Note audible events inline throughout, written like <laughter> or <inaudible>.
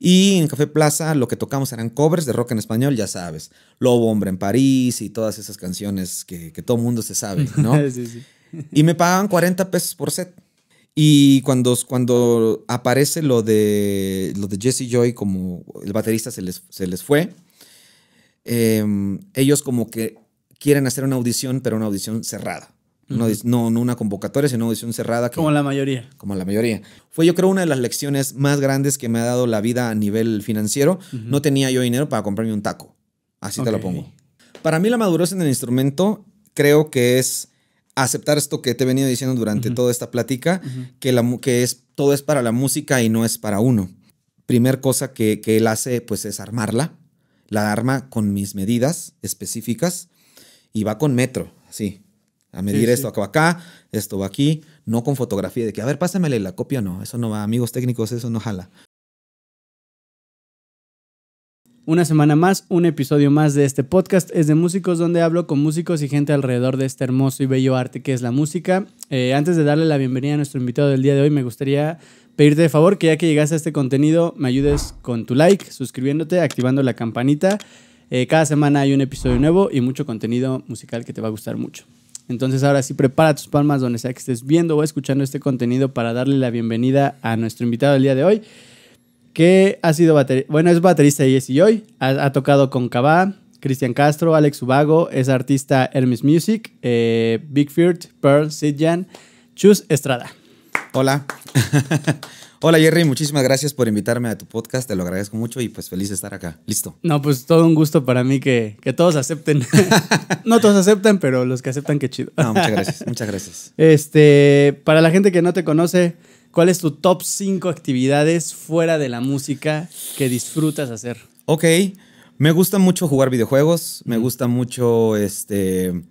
Y en Café Plaza lo que tocamos eran covers de rock en español, ya sabes. Lobo Hombre en París y todas esas canciones que, que todo mundo se sabe, <laughs> ¿no? sí, sí. Y me pagaban 40 pesos por set. Y cuando, cuando aparece lo de, lo de Jesse Joy, como el baterista se les, fue, em, ellos como que quieren hacer una audición, pero una audición cerrada. No, una convocatoria, sino decisión cerrada. como la mayoría. Como la mayoría. Fue yo creo una de las lecciones más grandes que me ha dado la vida a nivel financiero. No tenía yo dinero para comprarme un taco. Así te lo pongo. Para mí la madurez en el instrumento creo que es aceptar esto que te he venido diciendo durante toda esta plática, que, la, que es, todo es para la música y no es para uno. Primer cosa que, que él hace pues es armarla. La arma con mis medidas específicas y va con metro, así a medir esto acá, esto va aquí, no con fotografía de que, a ver, pásamele la copia, no, eso no va, amigos técnicos, eso no jala. Una semana más, un episodio más de este podcast es de músicos donde hablo con músicos y gente alrededor de este hermoso y bello arte que es la música. Eh, antes de darle la bienvenida a nuestro invitado del día de hoy, me gustaría pedirte de favor que ya que llegaste a este contenido me ayudes con tu like, suscribiéndote, activando la campanita. Eh, cada semana hay un episodio nuevo y mucho contenido musical que te va a gustar mucho. Entonces ahora sí prepara tus palmas donde sea que estés viendo o escuchando este contenido para darle la bienvenida a nuestro invitado del día de hoy, que ha sido baterista, bueno, es baterista y es y hoy, ha, tocado con Cabá, Cristian Castro, Alex Ubago, es artista Hermes Music, eh, Big Fear, Pearl, Sidjan, Chus Estrada. Hola. <laughs> Hola Jerry, muchísimas gracias por invitarme a tu podcast, te lo agradezco mucho y pues feliz de estar acá. Listo. No, pues todo un gusto para mí que, todos acepten. <laughs> no todos aceptan, pero los que aceptan, qué chido. muchas gracias, muchas gracias. Este, para la gente que no te conoce, ¿cuál es tu top 5 actividades fuera de la música que disfrutas hacer? Ok, me gusta mucho jugar videojuegos, me gusta mucho este,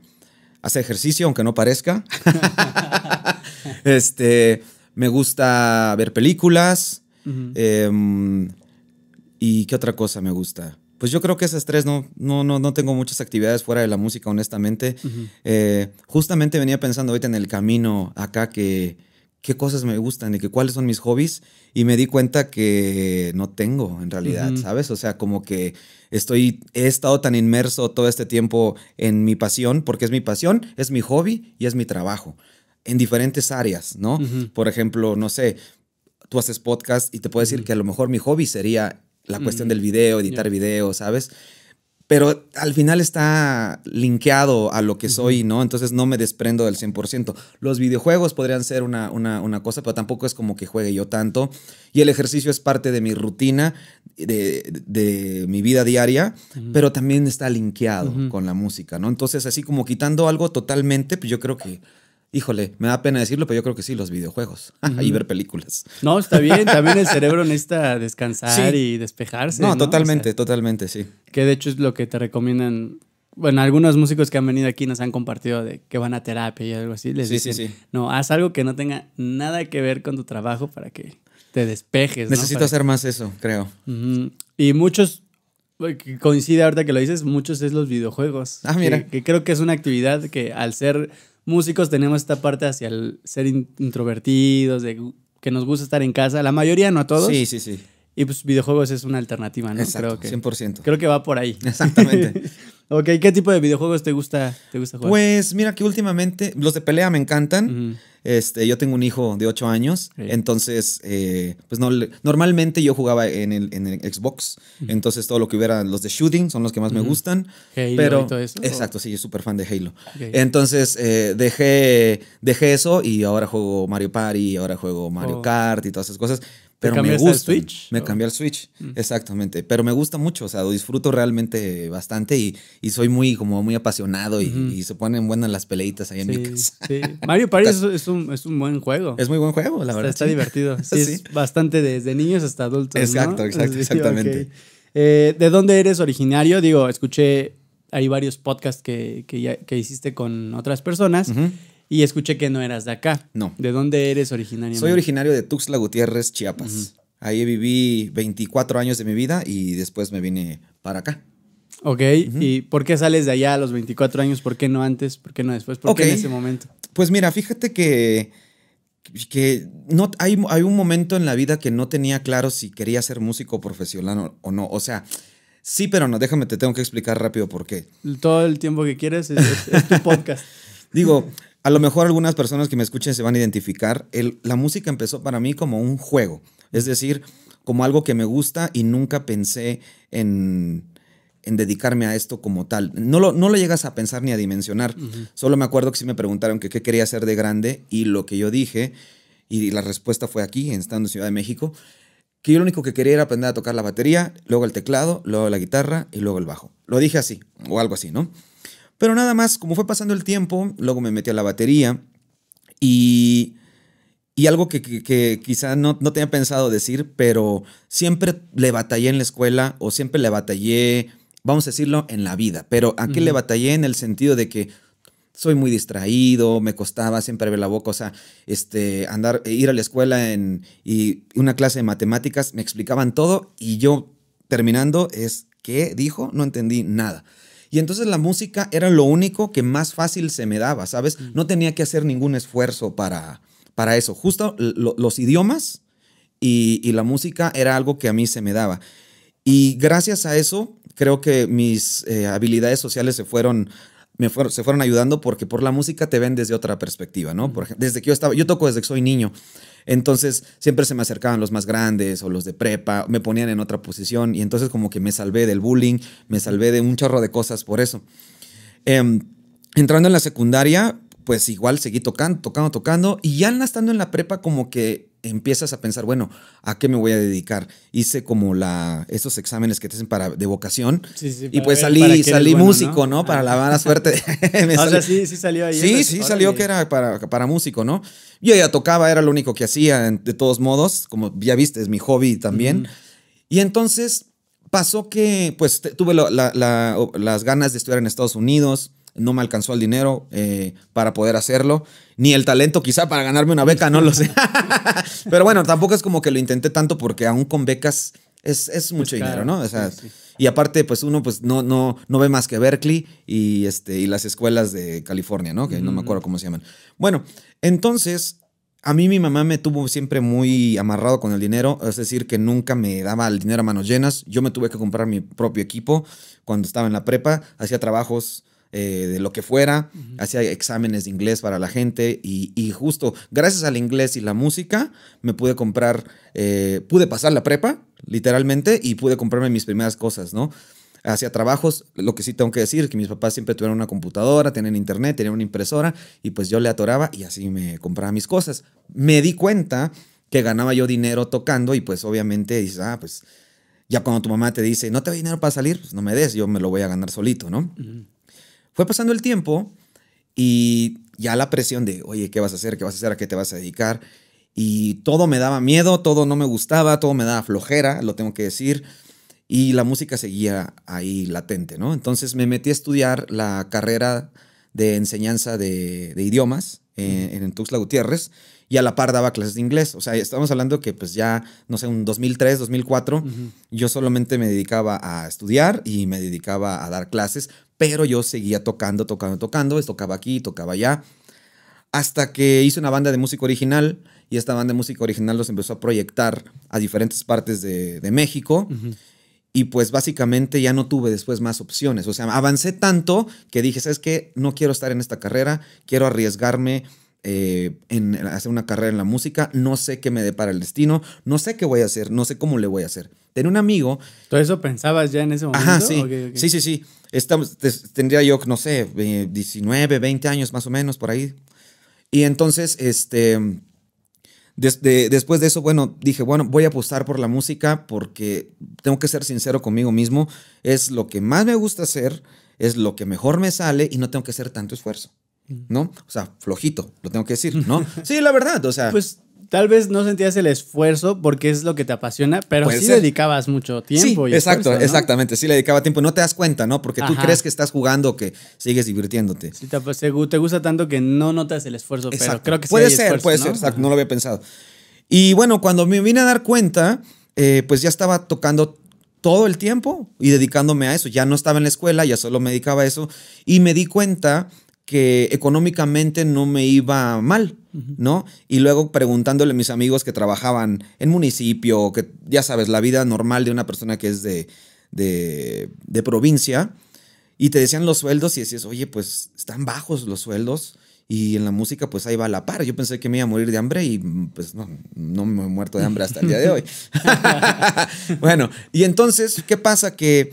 hacer ejercicio, aunque no parezca. <laughs> <laughs> este me gusta ver películas. Em, ¿Y qué otra cosa me gusta? Pues yo creo que esas tres, no, no, no, tengo muchas actividades fuera de la música, honestamente. Eh, justamente venía pensando ahorita en el camino acá que qué cosas me gustan y que cuáles son mis hobbies y me di cuenta que no tengo en realidad, ¿sabes? O sea, como que estoy he estado tan inmerso todo este tiempo en mi pasión, porque es mi pasión, es mi hobby y es mi trabajo en diferentes áreas, ¿no? Por ejemplo, no sé, tú haces podcast y te puedo decir que a lo mejor mi hobby sería la cuestión mm. del video, editar video, ¿sabes? Pero al final está linkeado a lo que soy, ¿no? Entonces no me desprendo del 100%. Los videojuegos podrían ser una, una, una cosa, pero tampoco es como que juegue yo tanto. Y el ejercicio es parte de mi rutina, de, de, mi vida diaria, pero también está linkeado con la música, ¿no? Entonces, así como quitando algo totalmente, pues yo creo que Híjole, me da pena decirlo, pero yo creo que sí, los videojuegos ahí <laughs> ver películas. No, está bien, <laughs> también el cerebro necesita descansar y despejarse. No, totalmente, totalmente, sí. Que de hecho es lo que te recomiendan. Bueno, algunos músicos que han venido aquí nos han compartido de que van a terapia y algo así. Les sí, sí, sí. No, haz algo que no tenga nada que ver con tu trabajo para que te despejes. Necesito hacer más eso, creo. Y muchos eh, coincide ahorita que lo dices, muchos es los videojuegos. Ah, mira. que creo que es una actividad que al ser músicos tenemos esta parte hacia el ser introvertidos, de que nos gusta estar en casa. La mayoría, no a todos. Sí, sí, sí. Y pues videojuegos es una alternativa, ¿no? Exacto, creo que, 100%. Creo que va por ahí. Exactamente. <laughs> ok, ¿qué tipo de videojuegos te gusta, te gusta jugar? Pues mira que últimamente los de pelea me encantan. Este, yo tengo un hijo de 8 años, entonces, eh, pues normalmente yo jugaba en el, en el Xbox, entonces todo lo que hubiera, los de shooting son los que más me gustan. Halo y todo eso, Exacto, sí, yo súper fan de Halo. Entonces eh, dejé, dejé eso y ahora juego Mario Party, ahora juego Mario oh. Kart y todas esas cosas. Pero me gusta. Switch? Me cambié al Switch, mm. exactamente. Pero me gusta mucho, o sea, lo disfruto realmente bastante y, soy muy, como muy apasionado y, se ponen buenas las peleitas ahí en mi Mario Party <laughs> es, un, buen juego. Es muy buen juego, la verdad. Está, divertido. <laughs> Sí, bastante desde niños hasta adultos. Exacto, ¿no? exacto exactamente. Eh, ¿De dónde eres originario? Digo, escuché, hay varios podcasts que, que, hiciste con otras personas. Y escuché que no eras de acá. No. ¿De dónde eres originario? Soy originario de Tuxtla Gutiérrez, Chiapas. Ahí viví 24 años de mi vida y después me vine para acá. Ok, ¿y por qué sales de allá a los 24 años? ¿Por qué no antes? ¿Por qué no después? ¿Por qué en ese momento? Pues mira, fíjate que, que no, hay, hay un momento en la vida que no tenía claro si quería ser músico profesional o, no. O sea, sí, pero no, déjame, te tengo que explicar rápido por qué. Todo el tiempo que quieres es tu podcast. <laughs> Digo, a lo mejor algunas personas que me escuchen se van a identificar. la música empezó para mí como un juego, es decir, como algo que me gusta y nunca pensé en, dedicarme a esto como tal. No lo, llegas a pensar ni a dimensionar. Solo me acuerdo que si me preguntaron que qué quería hacer de grande y lo que yo dije, y la respuesta fue aquí, estando en Ciudad de México, que yo lo único que quería era aprender a tocar la batería, luego el teclado, luego la guitarra y luego el bajo. Lo dije así, o algo así, ¿no? Pero nada más, como fue pasando el tiempo, luego me metí a la batería y, algo que, que, quizá no, no, tenía pensado decir, pero siempre le batallé en la escuela o siempre le batallé, vamos a decirlo, en la vida. Pero aquí qué le batallé en el sentido de que soy muy distraído, me costaba siempre ver la boca, o sea, este, andar, ir a la escuela en, y una clase de matemáticas, me explicaban todo y yo terminando es, ¿qué dijo? No entendí nada. Y entonces la música era lo único que más fácil se me daba, ¿sabes? Mm. No tenía que hacer ningún esfuerzo para, para eso. Justo los idiomas y, y, la música era algo que a mí se me daba. Y gracias a eso, creo que mis eh, habilidades sociales se fueron me se fueron ayudando porque por la música te ven desde otra perspectiva, ¿no? Mm. desde que yo estaba, yo toco desde que soy niño. Entonces siempre se me acercaban los más grandes o los de prepa, me ponían en otra posición y entonces como que me salvé del bullying, me salvé de un chorro de cosas por eso. Em, entrando en la secundaria, pues igual seguí tocando, tocando, tocando y ya estando en la prepa como que empiezas a pensar, bueno, ¿a qué me voy a dedicar? Hice como la, esos exámenes que te hacen para, de vocación y pues salí, salí músico, ¿no? Para la mala suerte. <laughs> <laughs> o sí, sí salió ahí. Sí, sí, salió que era para, músico, ¿no? Yo ya tocaba, era lo único que hacía, de todos modos, como ya viste, es mi hobby también. Y entonces pasó que pues tuve las ganas de estudiar en Estados Unidos no me alcanzó el dinero eh, para poder hacerlo, ni el talento quizá para ganarme una beca, no lo sé. <laughs> Pero bueno, tampoco es como que lo intenté tanto porque aún con becas es, mucho dinero, ¿no? Y aparte, pues uno pues no, no, no ve más que Berkeley y, este, y las escuelas de California, ¿no? Que no me acuerdo cómo se llaman. Bueno, entonces, a mí mi mamá me tuvo siempre muy amarrado con el dinero, es decir, que nunca me daba el dinero a manos llenas. Yo me tuve que comprar mi propio equipo cuando estaba en la prepa, hacía trabajos eh, de lo que fuera, hacía exámenes de inglés para la gente y, justo gracias al inglés y la música me pude comprar, eh, pude pasar la prepa, literalmente, y pude comprarme mis primeras cosas, ¿no? Hacía trabajos, lo que sí tengo que decir, que mis papás siempre tuvieron una computadora, tenían internet, tenían una impresora, y pues yo le atoraba y así me compraba mis cosas. Me di cuenta que ganaba yo dinero tocando y pues obviamente dices, ah, pues ya cuando tu mamá te dice, no te doy dinero para salir, pues no me des, yo me lo voy a ganar solito, ¿no? Fue pasando el tiempo y ya la presión de, oye, ¿qué vas a hacer? ¿Qué vas a hacer? ¿A qué te vas a dedicar? Y todo me daba miedo, todo no me gustaba, todo me daba flojera, lo tengo que decir. Y la música seguía ahí latente, ¿no? Entonces me metí a estudiar la carrera de enseñanza de, idiomas eh, en, Tuxtla Gutiérrez y a la par daba clases de inglés. O sea, estamos hablando que pues ya, no sé, un 2003, 2004, yo solamente me dedicaba a estudiar y me dedicaba a dar clases, pero yo seguía tocando, tocando, tocando, pues, tocaba aquí, tocaba allá, hasta que hice una banda de música original y esta banda de música original los empezó a proyectar a diferentes partes de, México. Y pues básicamente ya no tuve después más opciones. O sea, avancé tanto que dije, ¿sabes qué? No quiero estar en esta carrera, quiero arriesgarme eh, en hacer una carrera en la música, no sé qué me depara el destino, no sé qué voy a hacer, no sé cómo le voy a hacer. Tenía un amigo. ¿Todo eso pensabas ya en ese momento? Ajá, sí. Sí, sí, sí. tendría yo, no sé, 19, 20 años más o menos por ahí. Y entonces, este, desde, después de eso, bueno, dije, bueno, voy a apostar por la música porque tengo que ser sincero conmigo mismo. Es lo que más me gusta hacer, es lo que mejor me sale y no tengo que hacer tanto esfuerzo. ¿no? O sea, flojito, lo tengo que decir, ¿no? <laughs> Sí, la verdad, o sea... Pues tal vez no sentías el esfuerzo porque es lo que te apasiona, pero sí dedicabas mucho tiempo. Sí, exacto, exactamente, sí le dedicaba tiempo, no te das cuenta, ¿no? Porque tú crees que estás jugando, que sigues divirtiéndote. Sí, te, pues, te gusta tanto que no notas el esfuerzo, pero creo que sí Puede hay ser, esfuerzo, puede ser, no lo había pensado. Y bueno, cuando me vine a dar cuenta, eh, pues ya estaba tocando todo el tiempo y dedicándome a eso. Ya no estaba en la escuela, ya solo me dedicaba a eso. Y me di cuenta que económicamente no me iba mal, ¿no? Y luego preguntándole a mis amigos que trabajaban en municipio, que ya sabes, la vida normal de una persona que es de, de provincia, y te decían los sueldos y decías, oye, pues están bajos los sueldos y en la música pues ahí va a la par. Yo pensé que me iba a morir de hambre y pues no, no me he muerto de hambre hasta el día de hoy. <laughs> <laughs> bueno, y entonces, ¿qué pasa? Que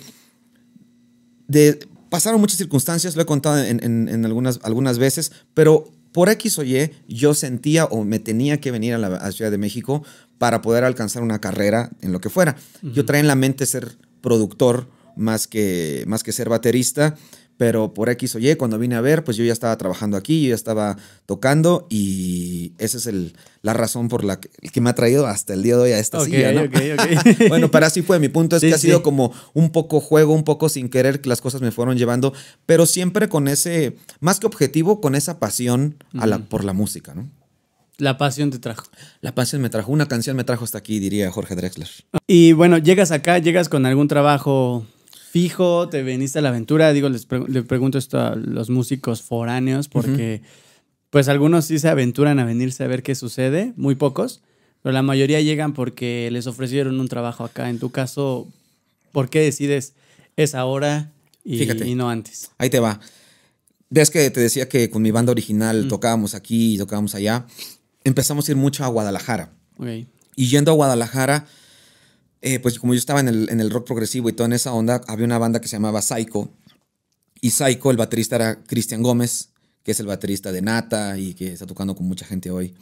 de, pasaron muchas circunstancias, lo he contado en, algunas, algunas veces, pero por X o Y yo sentía o me tenía que venir a la Ciudad de México para poder alcanzar una carrera en lo que fuera. Yo trae en la mente ser productor más que, más que ser baterista pero por X o Y, cuando vine a ver, pues yo ya estaba trabajando aquí, yo ya estaba tocando y esa es la razón por la que, me ha traído hasta el día de hoy a esta silla, ¿no? <laughs> bueno, para así fue, mi punto es que ha sido como un poco juego, un poco sin querer que las cosas me fueron llevando, pero siempre con ese, más que objetivo, con esa pasión por la música, ¿no? La pasión te trajo. La pasión me trajo. Una canción me trajo hasta aquí, diría Jorge Drexler. Y bueno, llegas acá, llegas con algún trabajo fijo, te veniste a la aventura. Digo, les, pregunto esto a los músicos foráneos porque, pues, algunos sí se aventuran a venirse a ver qué sucede, muy pocos, pero la mayoría llegan porque les ofrecieron un trabajo acá. En tu caso, ¿por qué decides es ahora y, no antes? Ahí te va. Ves que te decía que con mi banda original tocábamos aquí y tocábamos allá. Empezamos a ir mucho a Guadalajara. Y yendo a Guadalajara, eh, pues como yo estaba en el, rock progresivo y todo en esa onda, había una banda que se llamaba Psycho. Y Psycho, el baterista era Cristian Gómez, que es el baterista de Nata y que está tocando con mucha gente hoy.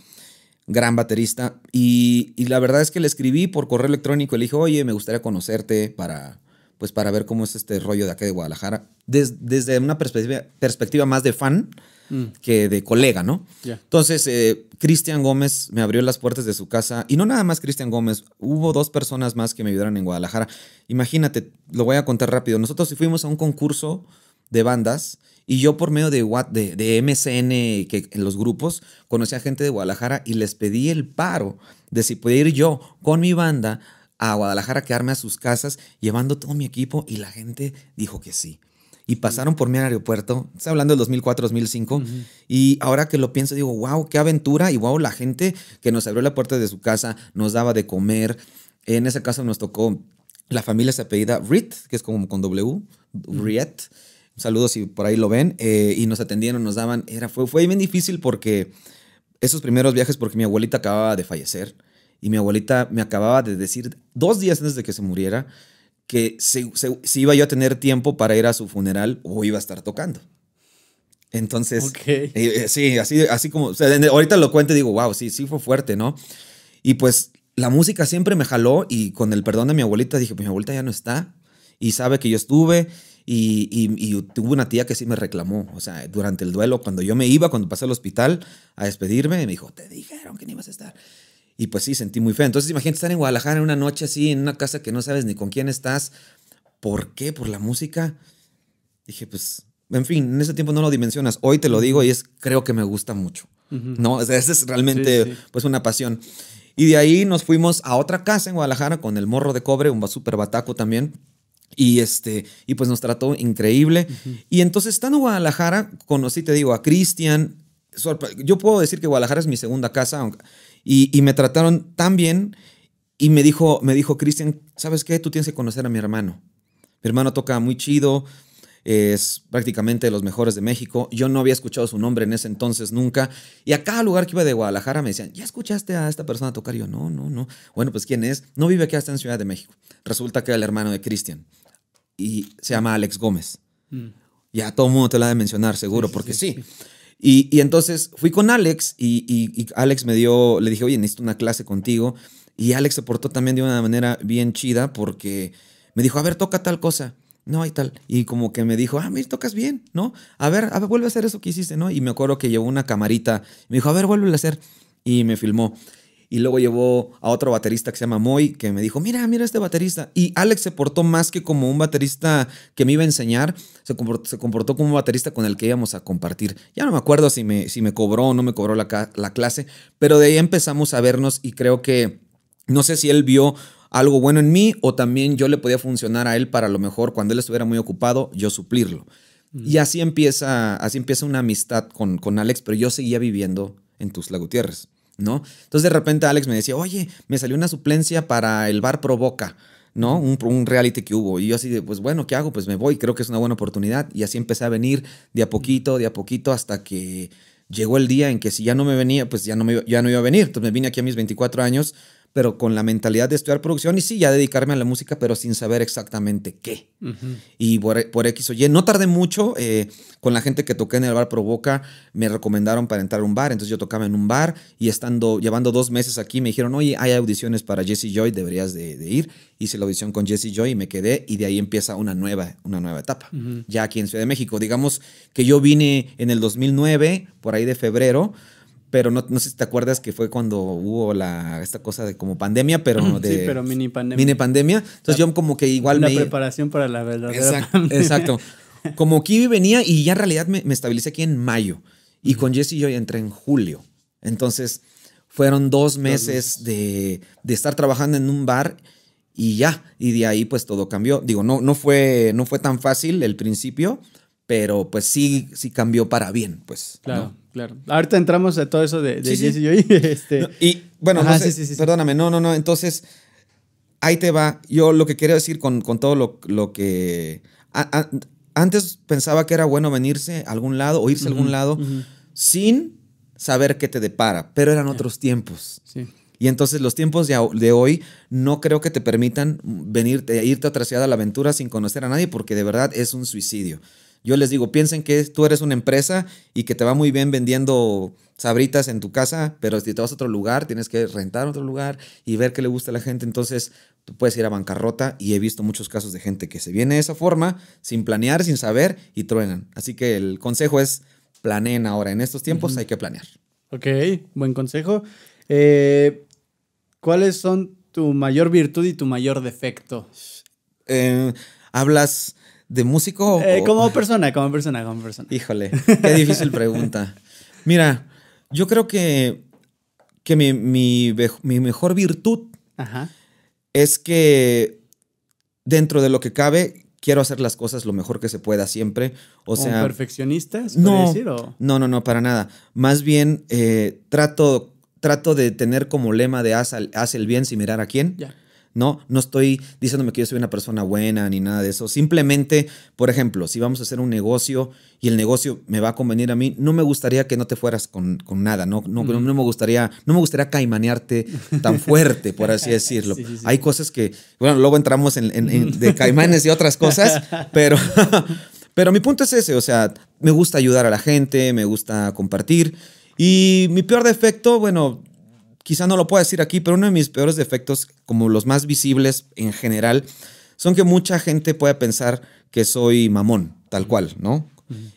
Gran baterista. Y, la verdad es que le escribí por correo electrónico. Le dije, oye, me gustaría conocerte para, pues para ver cómo es este rollo de acá de Guadalajara. desde una perspectiva, perspectiva más de fan Mm. que de colega, ¿no? Entonces, eh, Cristian Gómez me abrió las puertas de su casa y no nada más Cristian Gómez, hubo dos personas más que me ayudaron en Guadalajara. Imagínate, lo voy a contar rápido. Nosotros fuimos a un concurso de bandas y yo por medio de, de, de, MCN, que en los grupos, conocí a gente de Guadalajara y les pedí el paro de si podía ir yo con mi banda a Guadalajara, quedarme a sus casas llevando todo mi equipo y la gente dijo que sí y pasaron por mí al aeropuerto. Está hablando del 2004, 2005. Y ahora que lo pienso, digo, wow, qué aventura. Y wow, la gente que nos abrió la puerta de su casa, nos daba de comer. En ese caso nos tocó, la familia se apellida Rit, que es como con W, uh Riet. Saludos si por ahí lo ven. Eh, y nos atendieron, nos daban. Era, fue, fue bien difícil porque esos primeros viajes, porque mi abuelita acababa de fallecer. Y mi abuelita me acababa de decir dos días antes de que se muriera que si, iba yo a tener tiempo para ir a su funeral o iba a estar tocando. Entonces, eh, sí, así, así como, ahorita lo cuento y digo, wow, sí, sí fue fuerte, ¿no? Y pues la música siempre me jaló y con el perdón de mi abuelita dije, mi abuelita ya no está y sabe que yo estuve y, y, y tuve una tía que sí me reclamó, o sea, durante el duelo, cuando yo me iba, cuando pasé al hospital a despedirme, me dijo, te dijeron que no ibas a estar. Y pues sí, sentí muy feo. Entonces, imagínate estar en Guadalajara en una noche así, en una casa que no sabes ni con quién estás. ¿Por qué? ¿Por la música? Dije, pues, en fin, en ese tiempo no lo dimensionas. Hoy te lo digo y es, creo que me gusta mucho. ¿No? O sea, esa es realmente, pues, una pasión. Y de ahí nos fuimos a otra casa en Guadalajara con el morro de cobre, un super bataco también. Y este, y pues nos trató increíble. Y entonces estando en Guadalajara, conocí, te digo, a Cristian. Yo puedo decir que Guadalajara es mi segunda casa, aunque y, me trataron tan bien y me dijo, me dijo, Cristian, ¿sabes qué? Tú tienes que conocer a mi hermano. Mi hermano toca muy chido, es prácticamente de los mejores de México. Yo no había escuchado su nombre en ese entonces nunca. Y a cada lugar que iba de Guadalajara me decían, ¿ya escuchaste a esta persona tocar? yo, no, no, no. Bueno, pues ¿quién es? No vive aquí hasta en Ciudad de México. Resulta que era el hermano de Cristian. Y se llama Alex Gómez. Mm. Ya todo el mundo te la ha de mencionar, seguro, porque sí. sí. Y, entonces fui con Alex y, Alex me dio, le dije, oye, necesito una clase contigo. Y Alex se portó también de una manera bien chida porque me dijo, a ver, toca tal cosa. No, hay tal. Y como que me dijo, ah, mira, tocas bien, ¿no? A ver, a ver, vuelve a hacer eso que hiciste, ¿no? Y me acuerdo que llevó una camarita. Me dijo, a ver, vuelve a hacer. Y me filmó y luego llevó a otro baterista que se llama Moy, que me dijo, mira, mira este baterista. Y Alex se portó más que como un baterista que me iba a enseñar, se comportó, como un baterista con el que íbamos a compartir. Ya no me acuerdo si me, si me cobró o no me cobró la, clase, pero de ahí empezamos a vernos y creo que, no sé si él vio algo bueno en mí o también yo le podía funcionar a él para lo mejor cuando él estuviera muy ocupado, yo suplirlo. Mm. Y así empieza, así empieza una amistad con, con Alex, pero yo seguía viviendo en Tuzla Gutiérrez. Entonces de repente Alex me decía, oye, me salió una suplencia para el bar Provoca. ¿no? Un, reality que hubo. Y yo así de, pues bueno, ¿qué hago? Pues me voy, creo que es una buena oportunidad. Y así empecé a venir de a poquito, de a poquito, hasta que llegó el día en que si ya no me venía, pues ya no, me, ya no iba a venir. Entonces me vine aquí a mis 24 años pero con la mentalidad de estudiar producción y sí, ya dedicarme a la música, pero sin saber exactamente qué. Y por, X o Y, no tardé mucho eh, con la gente que toqué en el bar Provoca, me recomendaron para entrar a un bar, entonces yo tocaba en un bar y estando, llevando dos meses aquí, me dijeron, oye, hay audiciones para Jesse Joy, deberías de, ir. Hice la audición con Jesse Joy y me quedé y de ahí empieza una nueva, una nueva etapa, ya aquí en Ciudad de México. Digamos que yo vine en el 2009, por ahí de febrero, pero no, sé si te acuerdas que fue cuando hubo la, esta cosa de como pandemia, pero de... Sí, pero mini pandemia. Mini pandemia. Entonces yo como que igual la preparación para la verdadera exacto, Exacto. <laughs> Como Kiwi venía y ya en realidad me, me estabilicé aquí en mayo. Y con Jesse yo entré en julio. Entonces fueron dos meses De, estar trabajando en un bar y ya. Y de ahí pues todo cambió. Digo, no, no, fue, no fue tan fácil el principio, pero pues sí, sí cambió para bien, pues. Claro claro. Ahorita entramos a todo eso de, de sí, este, y bueno, perdóname, no, no, no. Entonces, ahí te va. Yo lo que quería decir con, todo lo, lo que. antes pensaba que era bueno venirse a algún lado o irse a algún lado sin saber qué te depara, pero eran otros tiempos. Y entonces los tiempos de, hoy no creo que te permitan venirte, irte atrasada a la aventura sin conocer a nadie, porque de verdad es un suicidio. Yo les digo, piensen que tú eres una empresa y que te va muy bien vendiendo sabritas en tu casa, pero si te vas a otro lugar, tienes que rentar otro lugar y ver qué le gusta a la gente. Entonces, tú puedes ir a bancarrota y he visto muchos casos de gente que se viene de esa forma, sin planear, sin saber y truenan. Así que el consejo es planeen ahora. En estos tiempos hay que planear. Ok, buen consejo. Eh, ¿Cuáles son tu mayor virtud y tu mayor defecto? Eh, hablas ¿De músico? Eh, como persona, como persona, como persona. Híjole, <laughs> qué difícil pregunta. Mira, yo creo que, que mi, mejor virtud es que dentro de lo que cabe, quiero hacer las cosas lo mejor que se pueda siempre. O sea. perfeccionista? No, decir, no, no, no, para nada. Más bien eh, trato, trato de tener como lema de haz, haz el bien sin mirar a quién. ¿no? No estoy diciéndome que yo soy una persona buena ni nada de eso. Simplemente, por ejemplo, si vamos a hacer un negocio y el negocio me va a convenir a mí, no me gustaría que no te fueras con, nada, ¿no? No, me gustaría, no me gustaría caimanearte tan fuerte, por así <laughs> decirlo. Hay cosas que, bueno, luego entramos en, de caimanes y otras cosas, <laughs> pero... pero mi punto es ese, o sea, me gusta ayudar a la gente, me gusta compartir. Y mi peor defecto, bueno, quizá no lo pueda decir aquí, pero uno de mis peores defectos, como los más visibles en general, son que mucha gente puede pensar que soy mamón, tal cual, ¿no?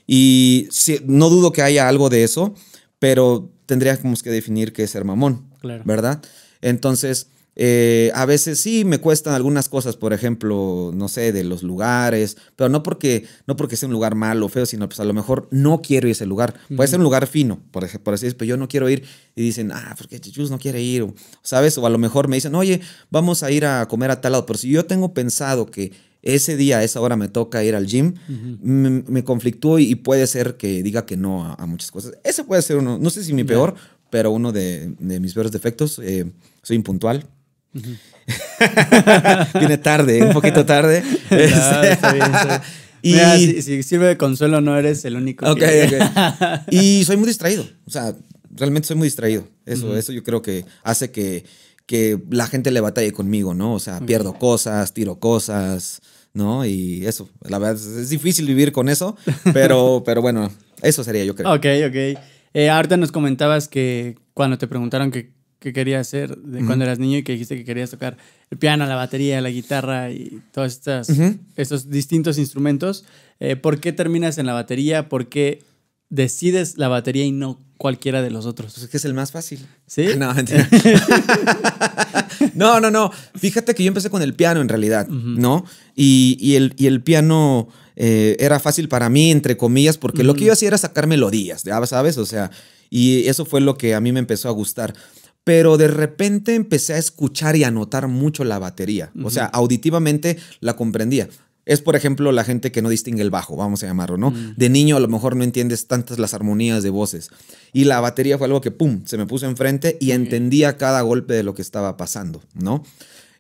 Y no dudo que haya algo de eso, pero tendríamos que definir qué es ser mamón, claro. ¿verdad? Entonces, eh, a veces sí me cuestan algunas cosas, por ejemplo, no sé, de los lugares, pero no porque, no porque sea un lugar malo o feo, sino pues a lo mejor no quiero ir a ese lugar. Puede ser un lugar fino, por, por así decirlo, pero yo no quiero ir y dicen, ah, porque pues, Chichus no quiere ir, ¿sabes? O a lo mejor me dicen, oye, vamos a ir a comer a tal lado, pero si yo tengo pensado que ese día, a esa hora me toca ir al gym, me, conflictúo y puede ser que diga que no a, muchas cosas. Ese puede ser uno, no sé si mi peor, pero uno de, mis peores defectos. Eh, soy impuntual. <laughs> Viene tarde, un poquito tarde. Y si, sirve de consuelo, no eres el único. Ok, <laughs> Y soy muy distraído. O sea, realmente soy muy distraído. Eso, eso yo creo que hace que, que la gente le batalle conmigo, ¿no? O sea, pierdo cosas, tiro cosas, ¿no? Y eso, la verdad, es difícil vivir con eso, pero, <laughs> pero bueno, eso sería yo creo. Ok, ok. Eh, ahorita nos comentabas que cuando te preguntaron que que querías hacer de cuando eras niño y que dijiste que querías tocar el piano, la batería, la guitarra y todos estas, estos distintos instrumentos. Eh, ¿Por qué terminas en la batería? ¿Por qué decides la batería y no cualquiera de los otros? Pues es que es el más fácil. ¿Sí? <laughs> <laughs> No, no, no, Fíjate que yo empecé con el piano en realidad, ¿no? Y, y, el, y el piano... Eh, era fácil para mí, entre comillas, porque lo que yo hacía era sacar melodías, ¿sabes? O sea, y eso fue lo que a mí me empezó a gustar pero de repente empecé a escuchar y a notar mucho la batería. O sea, auditivamente la comprendía. Es, por ejemplo, la gente que no distingue el bajo, vamos a llamarlo, ¿no? Mm. De niño a lo mejor no entiendes tantas las armonías de voces. Y la batería fue algo que, ¡pum!, se me puso enfrente y entendía cada golpe de lo que estaba pasando, ¿no?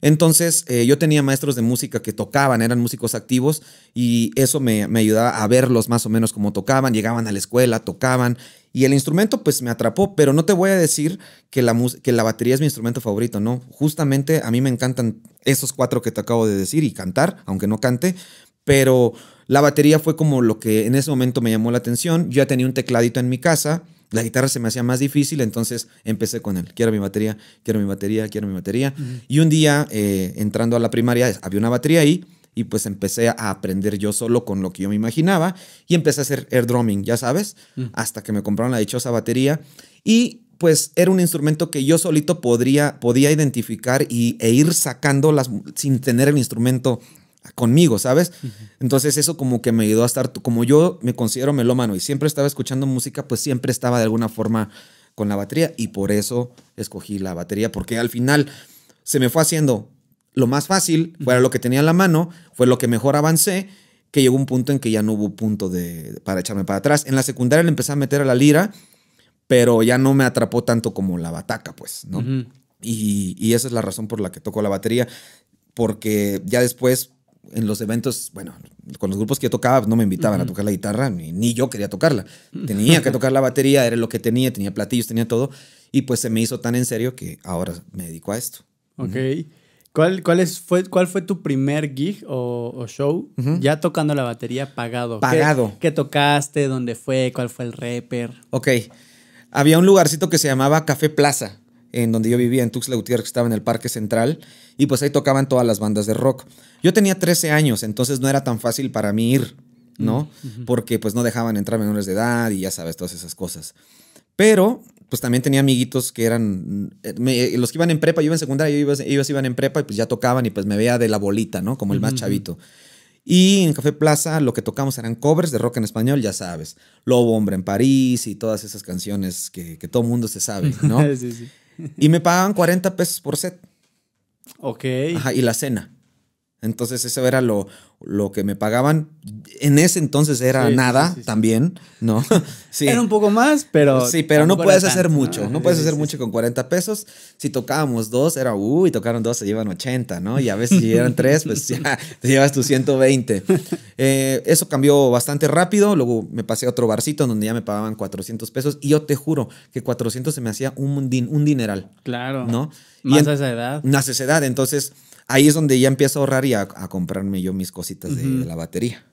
Entonces, eh, yo tenía maestros de música que tocaban, eran músicos activos y eso me, ayudaba a verlos más o menos como tocaban, llegaban a la escuela, tocaban y el instrumento pues me atrapó, pero no te voy a decir que la, que la batería es mi instrumento favorito, ¿no? Justamente a mí me encantan esos cuatro que te acabo de decir y cantar, aunque no cante, pero la batería fue como lo que en ese momento me llamó la atención. Yo ya tenía un tecladito en mi casa la guitarra se me hacía más difícil, entonces empecé con él. Quiero mi batería, quiero mi batería, quiero mi batería. Y un día, eh, entrando a la primaria, había una batería ahí y pues empecé a aprender yo solo con lo que yo me imaginaba y empecé a hacer air drumming, ya sabes, mm. hasta que me compraron la dichosa batería y pues era un instrumento que yo solito podría, podía identificar y, e ir sacando las, sin tener el instrumento conmigo, ¿sabes? Entonces eso como que me ayudó a estar, como yo me considero melómano y siempre estaba escuchando música, pues siempre estaba de alguna forma con la batería y por eso escogí la batería, porque al final se me fue haciendo lo más fácil, fue lo que tenía en la mano, fue lo que mejor avancé, que llegó un punto en que ya no hubo punto de, para echarme para atrás. En la secundaria le empecé a meter a la lira, pero ya no me atrapó tanto como la bataca, pues, ¿no? y, y esa es la razón por la que toco la batería, porque ya después en los eventos, bueno, con los grupos que tocaba pues, no me invitaban a tocar la guitarra, ni, yo quería tocarla. Tenía que tocar la batería, era lo que tenía, tenía platillos, tenía todo. Y pues se me hizo tan en serio que ahora me dedico a esto. Ok. ¿Cuál, cuál, fue, ¿Cuál fue tu primer gig o, show ya tocando la batería pagado? Pagado. ¿Qué, tocaste? ¿Dónde fue? ¿Cuál fue el rapper? Ok. Había un lugarcito que se llamaba Café Plaza en donde yo vivía, en Tuxtla Gutiérrez, que estaba en el Parque Central, y pues ahí tocaban todas las bandas de rock. Yo tenía 13 años, entonces no era tan fácil para mí ir, ¿no? Porque pues no dejaban entrar menores de edad y ya sabes, todas esas cosas. Pero pues también tenía amiguitos que eran, eh, eh, los que iban en prepa, yo iba en secundaria, ellos iban en prepa y pues ya tocaban y pues me veía de la bolita, ¿no? Como el más chavito. Y en Café Plaza lo que tocamos eran covers de rock en español, ya sabes. Lobo Hombre en París y todas esas canciones que, todo mundo se sabe, ¿no? <laughs> sí, sí y me pagaban 40 pesos por set. Ok. Ajá, y la cena. Entonces eso era lo, lo que me pagaban. En ese entonces era nada también, ¿no? <laughs> Era un poco más, pero... Pues sí, pero no puedes hacer mucho, no, puedes hacer mucho con 40 pesos. Si tocábamos dos, era, uy, tocaron dos, se llevan 80, ¿no? Y a veces si eran tres, pues ya <laughs> te llevas tus 120. Eh, eso cambió bastante rápido, luego me pasé a otro barcito donde ya me pagaban 400 pesos y yo te juro que 400 se me hacía un, un dineral. Claro. ¿No? Más a esa edad. Más a esa edad, entonces ahí es donde ya empiezo a ahorrar y a, comprarme yo mis cositas de, la batería.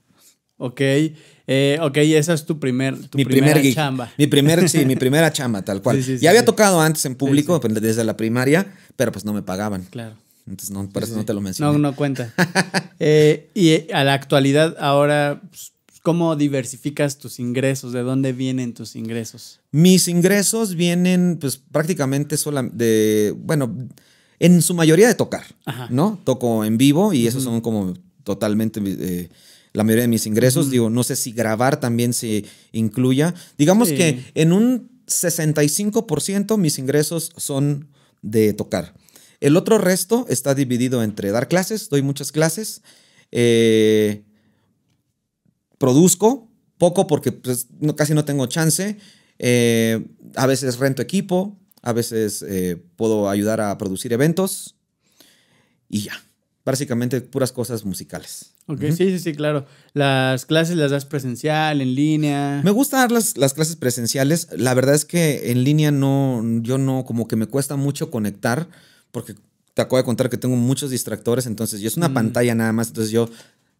Ok, eh, ok, esa es tu primer mi primera chamba. Mi primer, sí, mi <laughs> primera chamba, tal cual. ya había tocado antes en público, pues, desde la primaria, pero pues no me pagaban. Claro. Entonces, no, por eso no te lo mencioné. No, no cuenta. <laughs> Eh, y eh, a la actualidad, ahora, pues, ¿cómo diversificas tus ingresos? ¿De dónde vienen tus ingresos? Mis ingresos vienen, pues, prácticamente solamente, de, bueno, en su mayoría de tocar, ¿no? Toco en vivo y esos son como totalmente eh, la mayoría de mis ingresos. Digo, no sé si grabar también se incluya. Digamos que en un 65% mis ingresos son de tocar. El otro resto está dividido entre dar clases, doy muchas clases, eh, produzco poco porque pues, no, casi no tengo chance, eh, a veces rento equipo, a veces eh, puedo ayudar a producir eventos y ya. Básicamente puras cosas musicales. Ok, sí, sí, sí, claro. Las clases las das presencial, en línea. Me gusta dar las, las, clases presenciales. La verdad es que en línea no, yo no, como que me cuesta mucho conectar, porque te acabo de contar que tengo muchos distractores, entonces yo es una mm. pantalla nada más, entonces yo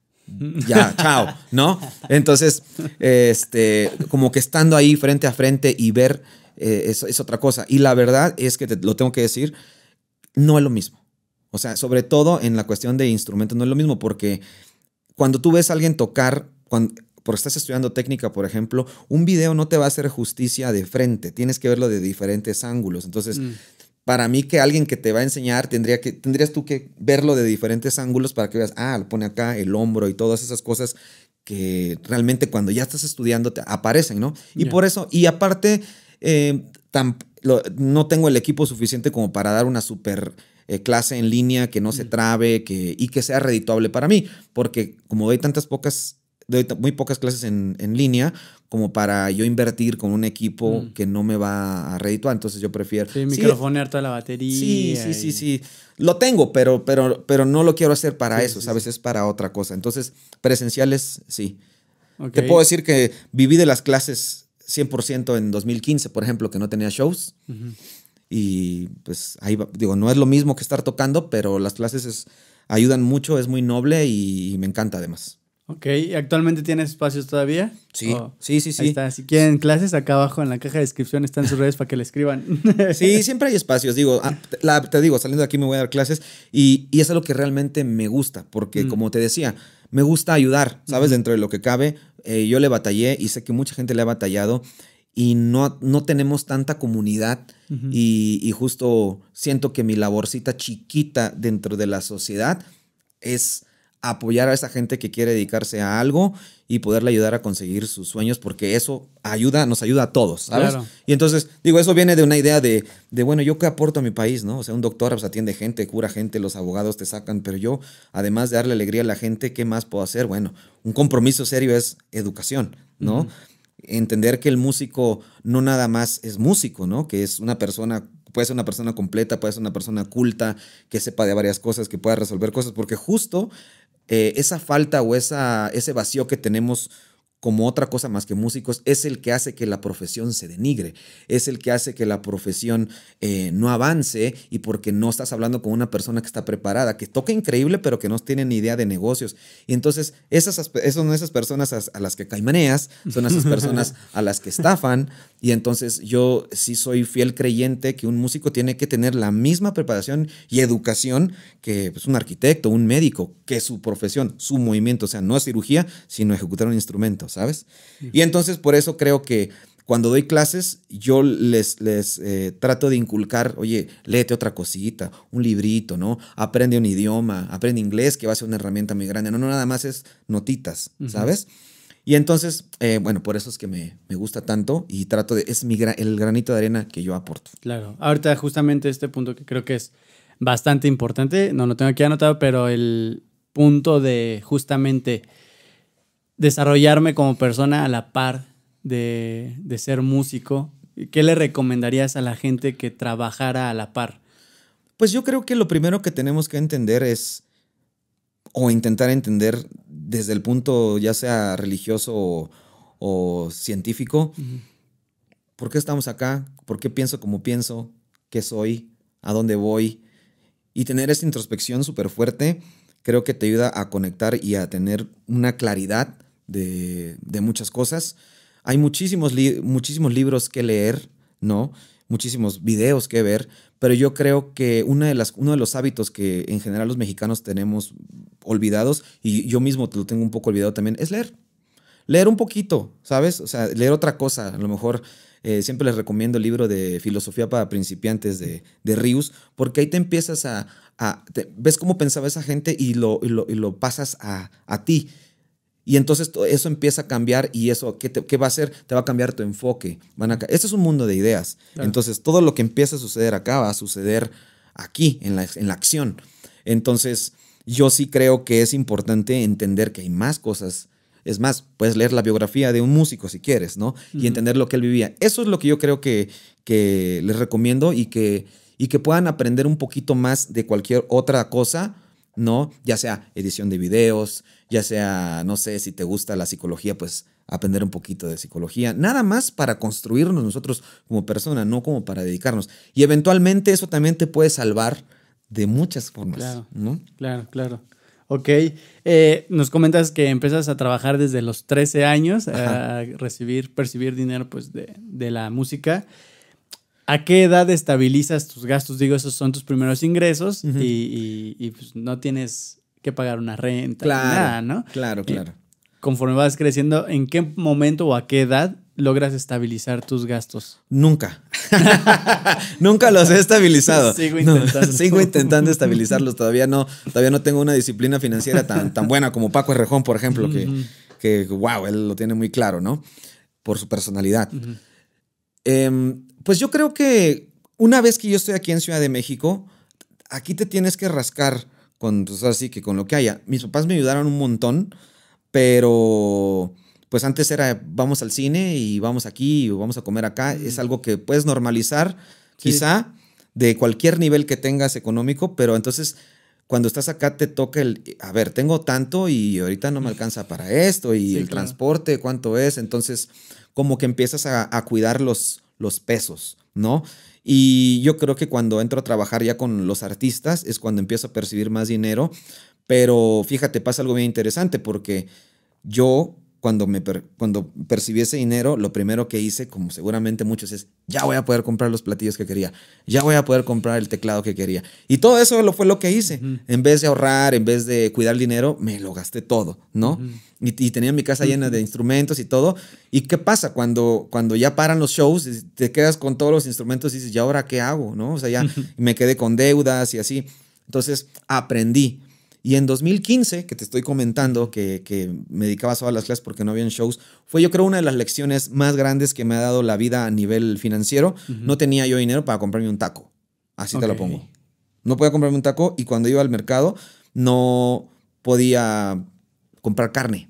<laughs> ya, chao, ¿no? Entonces, este, como que estando ahí frente a frente y ver eh, es, otra cosa. Y la verdad es que te, lo tengo que decir, no es lo mismo. O sea, sobre todo en la cuestión de instrumentos no es lo mismo porque cuando tú ves a alguien tocar, cuando, porque estás estudiando técnica, por ejemplo, un video no te va a hacer justicia de frente, tienes que verlo de diferentes ángulos. Entonces, mm. para mí que alguien que te va a enseñar, tendría que, tendrías tú que verlo de diferentes ángulos para que veas, ah, pone acá, el hombro y todas esas cosas que realmente cuando ya estás estudiando te aparecen, ¿no? Y por eso, y aparte, eh, no tengo el equipo suficiente como para dar una super eh, clase en línea que no se trabe que, y que sea redituable para mí, porque como doy tantas pocas, doy muy pocas clases en, línea, como para yo invertir con un equipo mm. que no me va a redituar. Entonces yo prefiero. Sí, microfonear toda la batería. Sí, sí, sí, sí. Lo tengo, pero, pero, pero no lo quiero hacer para eso, A veces Es para otra cosa. Entonces, presenciales, sí. Te puedo decir que viví de las clases 100% en 2015, por ejemplo, que no tenía shows. Y pues ahí, digo, no es lo mismo que estar tocando, pero las clases ayudan mucho, es muy noble y, me encanta además. Ok, actualmente tienes espacios todavía? Sí, sí, sí, sí. está. Si quieren clases, acá abajo en la caja de descripción están sus <laughs> redes para que le escriban. sí, siempre hay espacios. Digo, ah, te digo, saliendo de aquí me voy a dar clases y, y es algo que realmente me gusta, porque mm. como te decía, me gusta ayudar, ¿sabes? Dentro de lo que cabe, eh, yo le batallé y sé que mucha gente le ha batallado y no, no tenemos tanta comunidad y, justo siento que mi laborcita chiquita dentro de la sociedad es apoyar a esa gente que quiere dedicarse a algo y poderle ayudar a conseguir sus sueños, porque eso ayuda, nos ayuda a todos, ¿sabes? Y entonces, digo, eso viene de una idea de, de, bueno, ¿yo qué aporto a mi país, no? O sea, un doctor pues, atiende gente, cura gente, los abogados te sacan, pero yo, además de darle alegría a la gente, ¿qué más puedo hacer? Bueno, un compromiso serio es educación, ¿no? Entender que el músico no nada más es músico, ¿no? Que es una persona puede ser una persona completa, puede ser una persona culta, que sepa de varias cosas, que pueda resolver cosas, porque justo eh, esa falta o esa, ese vacío que tenemos como otra cosa más que músicos, es el que hace que la profesión se denigre, es el que hace que la profesión eh, no avance y porque no estás hablando con una persona que está preparada, que toca increíble, pero que no tiene ni idea de negocios. Y entonces, esas, son esas personas a, a las que caimaneas, son esas personas <laughs> a las que estafan, y entonces yo sí soy fiel creyente que un músico tiene que tener la misma preparación y educación que pues, un arquitecto, un médico, que su profesión, su movimiento, o sea, no es cirugía, sino ejecutar un instrumento, ¿sabes? Y entonces por eso creo que cuando doy clases, yo les, les eh, trato de inculcar, oye, léete otra cosita, un librito, ¿no? Aprende un idioma, aprende inglés, que va a ser una herramienta muy grande. No, no nada más es notitas, ¿sabes? Y entonces, eh, bueno, por eso es que me, gusta tanto y trato de, es mi el granito de arena que yo aporto. Claro, ahorita justamente este punto que creo que es bastante importante, no lo tengo aquí anotado, pero el punto de justamente desarrollarme como persona a la par de, de ser músico, ¿qué le recomendarías a la gente que trabajara a la par? Pues yo creo que lo primero que tenemos que entender es, o intentar entender desde el punto ya sea religioso o, científico. ¿Por qué estamos acá? ¿Por qué pienso como pienso? ¿Qué soy? ¿A dónde voy? Y tener esta introspección súper fuerte creo que te ayuda a conectar y a tener una claridad de, muchas cosas. Hay muchísimos, muchísimos libros que leer, ¿no? Muchísimos videos que ver, pero yo creo que una de las, uno de los hábitos que en general los mexicanos tenemos olvidados, y yo mismo te lo tengo un poco olvidado también, es leer. Leer un poquito, ¿sabes? O sea, leer otra cosa. A lo mejor eh, siempre les recomiendo el libro de Filosofía para Principiantes de, de Rius, porque ahí te empiezas a... ves cómo pensaba esa gente y lo, y lo, pasas a, a ti. Y entonces eso empieza a cambiar y eso, ¿qué, va a hacer? Te va a cambiar tu enfoque. Van este es un mundo de ideas. Entonces todo lo que empieza a suceder acá va a suceder aquí, en la, en la acción. Entonces, yo sí creo que es importante entender que hay más cosas. Es más, puedes leer la biografía de un músico si quieres, ¿no? Y entender lo que él vivía. Eso es lo que yo creo que, que les recomiendo y que, y que puedan aprender un poquito más de cualquier otra cosa, ¿no? Ya sea edición de videos, ya sea, no sé, si te gusta la psicología, pues aprender un poquito de psicología, nada más para construirnos nosotros como persona, no como para dedicarnos. Y eventualmente eso también te puede salvar de muchas formas. Claro, claro, claro. Ok, eh, nos comentas que empiezas a trabajar desde los 13 años, a recibir, percibir dinero pues, de, la música. ¿A qué edad estabilizas tus gastos? Digo, esos son tus primeros ingresos y, pues, no tienes que pagar una renta, claro, nada, ¿no? Claro, eh, claro. conforme vas creciendo, ¿en qué momento o a qué edad logras estabilizar tus gastos? Nunca. <laughs> Nunca los he estabilizado. <laughs> <laughs> Sigo intentando. estabilizarlos. Todavía no, todavía no tengo una disciplina financiera tan, tan buena como Paco Herrejón, por ejemplo, que, wow, él lo tiene muy claro, ¿no? Por su personalidad. Em, pues yo creo que una vez que yo estoy aquí en Ciudad de México, aquí te tienes que rascar con, pues, así que con lo que haya. Mis papás me ayudaron un montón, pero pues antes era vamos al cine y vamos aquí o vamos a comer acá. Es algo que puedes normalizar, quizá de cualquier nivel que tengas económico, pero entonces cuando estás acá te toca el, a ver, tengo tanto y ahorita no me alcanza para esto y el transporte, cuánto es. Entonces, como que empiezas a, cuidar los, los pesos, ¿no? Y yo creo que cuando entro a trabajar ya con los artistas es cuando empiezo a percibir más dinero. Pero fíjate, pasa algo bien interesante porque yo cuando, me cuando percibí ese dinero, lo primero que hice, como seguramente muchos, es, ya voy a poder comprar los platillos que quería, ya voy a poder comprar el teclado que quería. Y todo eso lo fue lo que hice. En vez de ahorrar, en vez de cuidar el dinero, me lo gasté todo, ¿no? y, tenía mi casa llena de instrumentos y todo. ¿Y qué pasa cuando, cuando ya paran los shows, te quedas con todos los instrumentos y dices, ¿y ahora qué hago? ¿No? O sea, ya me quedé con deudas y así. Entonces, aprendí y en 2015, que te estoy comentando que, me dedicaba solo a las clases porque no habían shows, fue yo creo una de las lecciones más grandes que me ha dado la vida a nivel financiero. No tenía yo dinero para comprarme un taco. Así te lo pongo. No podía comprarme un taco y cuando iba al mercado no podía comprar carne.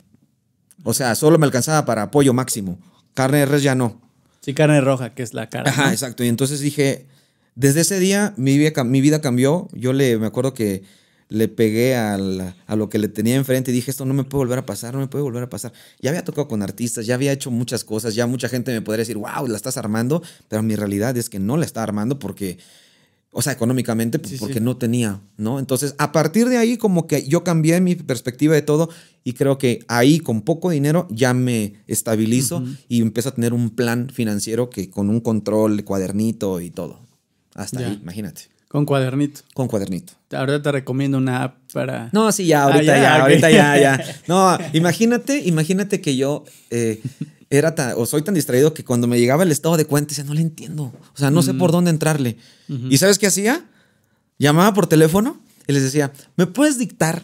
O sea, solo me alcanzaba para pollo máximo. Carne de res ya no. Sí, carne roja, que es la carne. Ajá, exacto. Y entonces dije, desde ese día mi vida, mi vida cambió. Yo le, me acuerdo que le pegué a lo que le tenía enfrente y dije, esto no me puede volver a pasar, no me puede volver a pasar. Ya había tocado con artistas, ya había hecho muchas cosas, ya mucha gente me podría decir, wow, la estás armando, pero mi realidad es que no la está armando porque, o sea, económicamente, pues, porque no tenía, ¿no? Entonces, a partir de ahí, como que yo cambié mi perspectiva de todo y creo que ahí con poco dinero ya me estabilizo y empiezo a tener un plan financiero que con un control, cuadernito y todo. Hasta ahí, imagínate. Con cuadernito. Con cuadernito. Ahorita te recomiendo una app para. No, sí, ya, ahorita ah, ya, ahorita ya, ya. <laughs> No, imagínate, imagínate que yo eh, era o soy tan distraído que cuando me llegaba el estado de cuenta, decía, no le entiendo. O sea, no sé por dónde entrarle. ¿Y sabes qué hacía? Llamaba por teléfono y les decía, ¿me puedes dictar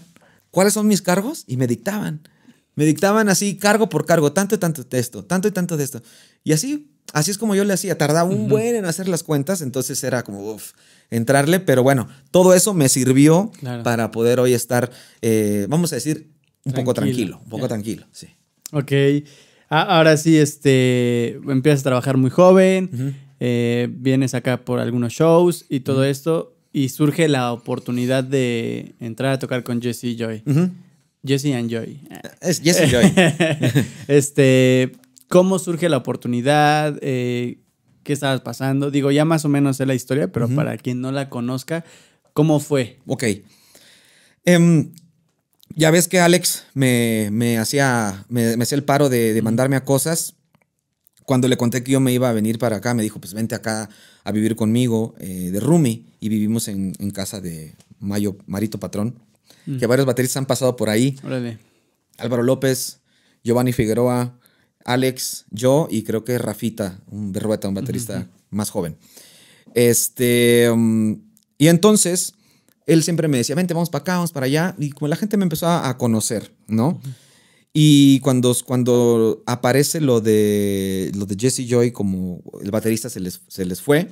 cuáles son mis cargos? Y me dictaban. Me dictaban así, cargo por cargo, tanto y tanto de esto, tanto y tanto de esto. Y así así es como yo le hacía. Tardaba un buen en hacer las cuentas, entonces era como uf, entrarle, pero bueno, todo eso me sirvió para poder hoy estar, eh, vamos a decir, un poco tranquilo, un poco tranquilo, sí. Ok, ah, ahora sí, este, empiezas a trabajar muy joven, eh, vienes acá por algunos shows y todo esto, y surge la oportunidad de entrar a tocar con Jesse Joy. Jesse and Joy. Es Jesse Joy. <laughs> este, cómo surge la oportunidad, eh, qué estabas pasando. Digo, ya más o menos sé la historia, pero para quien no la conozca, ¿cómo fue? Ok. Em, ya ves que Alex me, hacía me, hacía el paro de, mandarme a cosas. Cuando le conté que yo me iba a venir para acá, me dijo, pues vente acá a vivir conmigo eh, de Rumi. Y vivimos en, casa de Mayo, Marito Patrón, mm. que varios bateristas han pasado por ahí. Álvaro López, Giovanni Figueroa, Alex, yo y creo que Rafita, un berrueta, un baterista más joven. Este, um, y entonces él siempre me decía, vente, vamos para acá, vamos para allá. Y como la gente me empezó a, conocer, ¿no? Y cuando, cuando aparece lo de, lo de Jesse Joy, como el baterista se les, fue,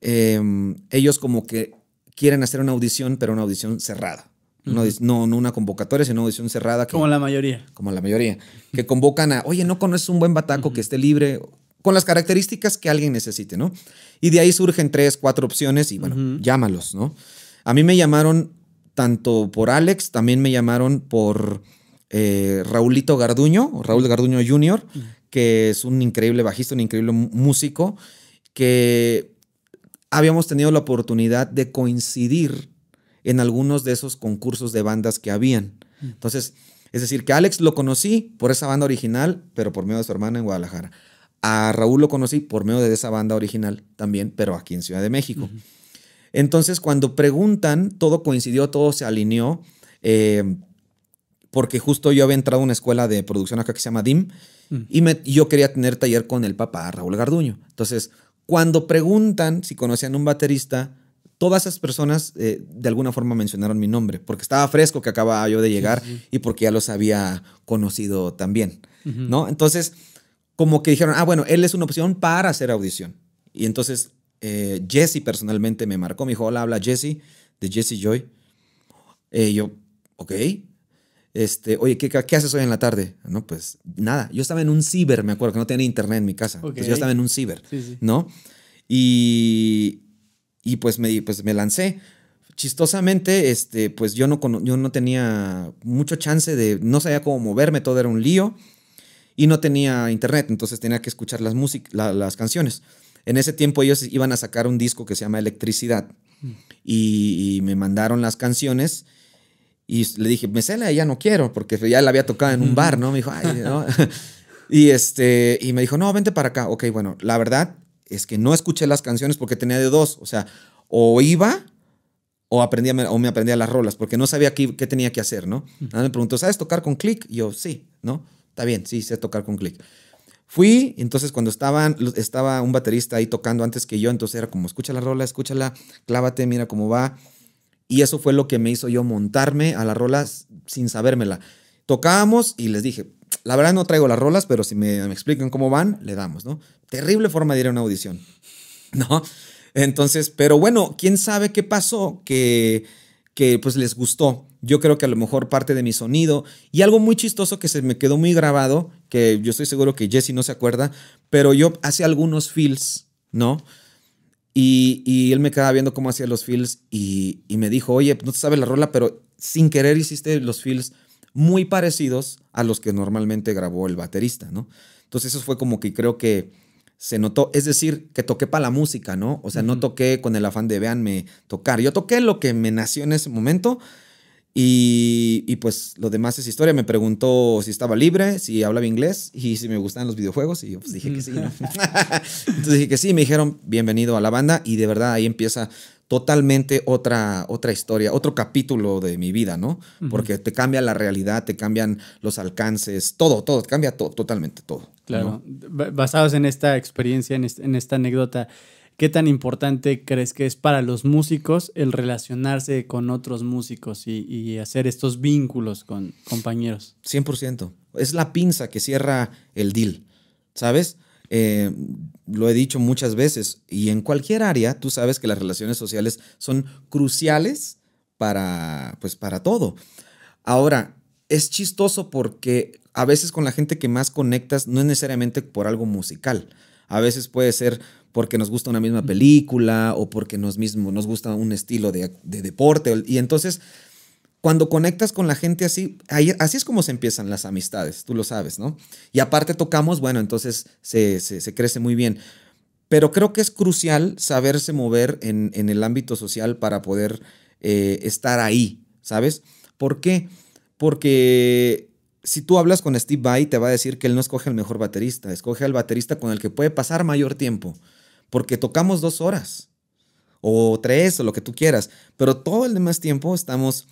em, ellos como que quieren hacer una audición, pero una audición cerrada no, no una convocatoria, sino una edición cerrada. como la mayoría. Como la mayoría. Que convocan a, oye, no conoces un buen bataco que esté libre, con las características que alguien necesite, ¿no? Y de ahí surgen tres, cuatro opciones y bueno, llámalos, ¿no? A mí me llamaron tanto por Alex, también me llamaron por eh, Raulito Garduño, o Raúl Garduño Jr., que es un increíble bajista, un increíble músico, que habíamos tenido la oportunidad de coincidir en algunos de esos concursos de bandas que habían. Mm. Entonces, es decir, que Alex lo conocí por esa banda original, pero por medio de su hermana en Guadalajara. A Raúl lo conocí por medio de esa banda original también, pero aquí en Ciudad de México. Entonces, cuando preguntan, todo coincidió, todo se alineó, eh, porque justo yo había entrado a una escuela de producción acá que se llama DIM, mm. y me, yo quería tener taller con el papá Raúl Garduño. Entonces, cuando preguntan si conocían un baterista, todas esas personas eh, de alguna forma mencionaron mi nombre, porque estaba fresco que acababa yo de llegar y porque ya los había conocido también, ¿no? Entonces, como que dijeron, ah, bueno, él es una opción para hacer audición. Y entonces eh, Jesse personalmente me marcó, me dijo, hola, habla Jesse, de Jesse Joy. Eh, yo, ok. Este, oye, ¿qué, haces hoy en la tarde? No, pues nada. Yo estaba en un ciber, me acuerdo que no tenía internet en mi casa. yo estaba en un ciber, ¿no? Y y pues me, pues me lancé. Chistosamente, este, pues yo no, yo no tenía mucho chance de, no sabía cómo moverme, todo era un lío. Y no tenía internet, entonces tenía que escuchar las, las canciones. En ese tiempo ellos iban a sacar un disco que se llama Electricidad. Mm. Y, me mandaron las canciones. Y le dije, me cela, ya no quiero, porque ya la había tocado en un <laughs> bar, ¿no? Me dijo, ay, ¿no? <laughs> y, este, y me dijo, no, vente para acá. Ok, bueno, la verdad, es que no escuché las canciones porque tenía de dos. O sea, o iba o, aprendía, o me aprendía las rolas porque no sabía qué, qué tenía que hacer, ¿no? Nada me preguntó, ¿sabes tocar con clic? yo, sí, ¿no? Está bien, sí, sé tocar con clic. Fui, entonces cuando estaban, estaba un baterista ahí tocando antes que yo, entonces era como, escucha la rola, escúchala, clávate, mira cómo va. Y eso fue lo que me hizo yo montarme a la rola sin sabérmela. Tocábamos y les dije, la verdad no traigo las rolas, pero si me, explican cómo van, le damos, ¿no? Terrible forma de ir a una audición, <laughs> ¿no? Entonces, pero bueno, quién sabe qué pasó que, que pues les gustó. Yo creo que a lo mejor parte de mi sonido y algo muy chistoso que se me quedó muy grabado, que yo estoy seguro que Jesse no se acuerda, pero yo hacía algunos feels, ¿no? Y, él me quedaba viendo cómo hacía los feels y, y me dijo, oye, no te sabes la rola, pero sin querer hiciste los feels muy parecidos a los que normalmente grabó el baterista, ¿no? Entonces eso fue como que creo que se notó, es decir, que toqué para la música, ¿no? O sea, no toqué con el afán de veanme tocar, yo toqué lo que me nació en ese momento y, pues lo demás es historia, me preguntó si estaba libre, si hablaba inglés y si me gustaban los videojuegos y yo pues dije que sí, ¿no? <laughs> Entonces dije que sí, me dijeron bienvenido a la banda y de verdad ahí empieza totalmente otra, otra historia, otro capítulo de mi vida, ¿no? Porque te cambia la realidad, te cambian los alcances, todo, todo, cambia todo totalmente todo. Claro, basados en esta experiencia, en, esta anécdota, ¿qué tan importante crees que es para los músicos el relacionarse con otros músicos y, y hacer estos vínculos con compañeros? 100%. Es la pinza que cierra el deal, ¿sabes? Eh, lo he dicho muchas veces, y en cualquier área, tú sabes que las relaciones sociales son cruciales para, pues, para todo. Ahora, es chistoso porque a veces con la gente que más conectas no es necesariamente por algo musical. A veces puede ser porque nos gusta una misma película o porque nos, mismo, nos gusta un estilo de, de deporte. Y entonces cuando conectas con la gente así, así es como se empiezan las amistades, tú lo sabes, ¿no? Y aparte tocamos, bueno, entonces se, crece muy bien. Pero creo que es crucial saberse mover en, el ámbito social para poder eh, estar ahí, ¿sabes? ¿Por qué? Porque si tú hablas con Steve Vai, te va a decir que él no escoge al mejor baterista, escoge al baterista con el que puede pasar mayor tiempo, porque tocamos dos horas o tres o lo que tú quieras, pero todo el demás tiempo estamos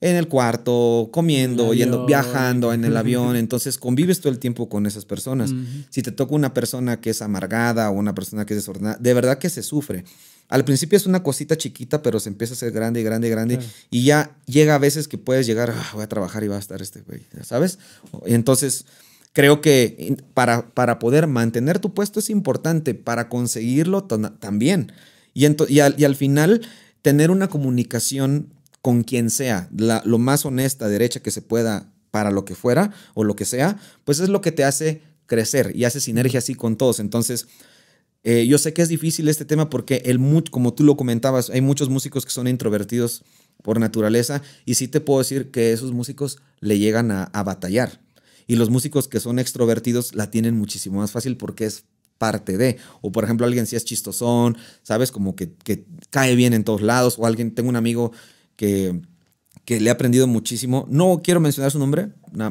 en el cuarto, comiendo, yendo, viajando en el avión. <laughs> Entonces convives todo el tiempo con esas personas. Si te toca una persona que es amargada o una persona que es desordenada, de verdad que se sufre. Al principio es una cosita chiquita, pero se empieza a hacer grande y grande grande. Y ya llega a veces que puedes llegar, ah, voy a trabajar y va a estar este güey, ¿sabes? Entonces, creo que para, para poder mantener tu puesto es importante, para conseguirlo también. Y, y al final, tener una comunicación con quien sea, la, lo más honesta, derecha que se pueda para lo que fuera o lo que sea, pues es lo que te hace crecer y hace sinergia así con todos. Entonces, eh, yo sé que es difícil este tema porque, el, como tú lo comentabas, hay muchos músicos que son introvertidos por naturaleza y sí te puedo decir que esos músicos le llegan a, batallar. Y los músicos que son extrovertidos la tienen muchísimo más fácil porque es parte de. O por ejemplo, alguien si es chistosón, ¿sabes? Como que, que cae bien en todos lados. O alguien, tengo un amigo que, le he aprendido muchísimo. No quiero mencionar su nombre,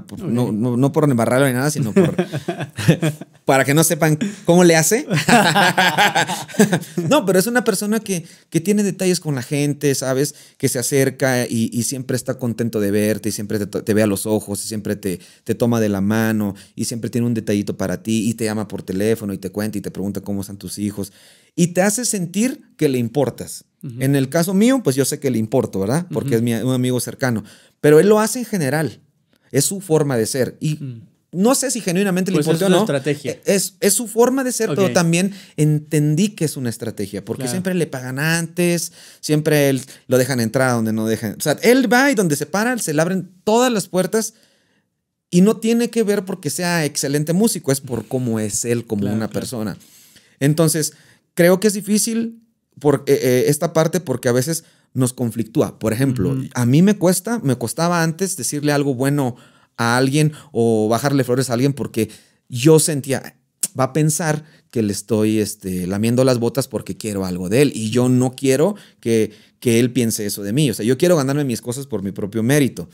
pues, no, por embarrarlo ni nada, sino <laughs> para que no sepan cómo le hace. <laughs> no, pero es una persona que, que tiene detalles con la gente, ¿sabes? Que se acerca y, siempre está contento de verte, y siempre te, ve a los ojos, y siempre te, te toma de la mano, y siempre tiene un detallito para ti, y te llama por teléfono, y te cuenta, y te pregunta cómo están tus hijos y te hace sentir que le importas. En el caso mío, pues yo sé que le importo, ¿verdad? Porque es un amigo cercano. Pero él lo hace en general. Es su forma de ser. Y no sé si genuinamente le pues importa o no. Es una estrategia. E, es, es, su forma de ser, pero también entendí que es una estrategia. Porque siempre le pagan antes, siempre él, lo dejan entrar donde no dejan. O sea, él va y donde se para, se le abren todas las puertas. Y no tiene que ver porque sea excelente músico, es por cómo es él como una persona. Entonces, creo que es difícil por eh, eh, esta parte porque a veces nos conflictúa. Por ejemplo, a mí me cuesta, me costaba antes decirle algo bueno a alguien o bajarle flores a alguien porque yo sentía, va a pensar que le estoy este, lamiendo las botas porque quiero algo de él y yo no quiero que, que él piense eso de mí. O sea, yo quiero ganarme mis cosas por mi propio mérito.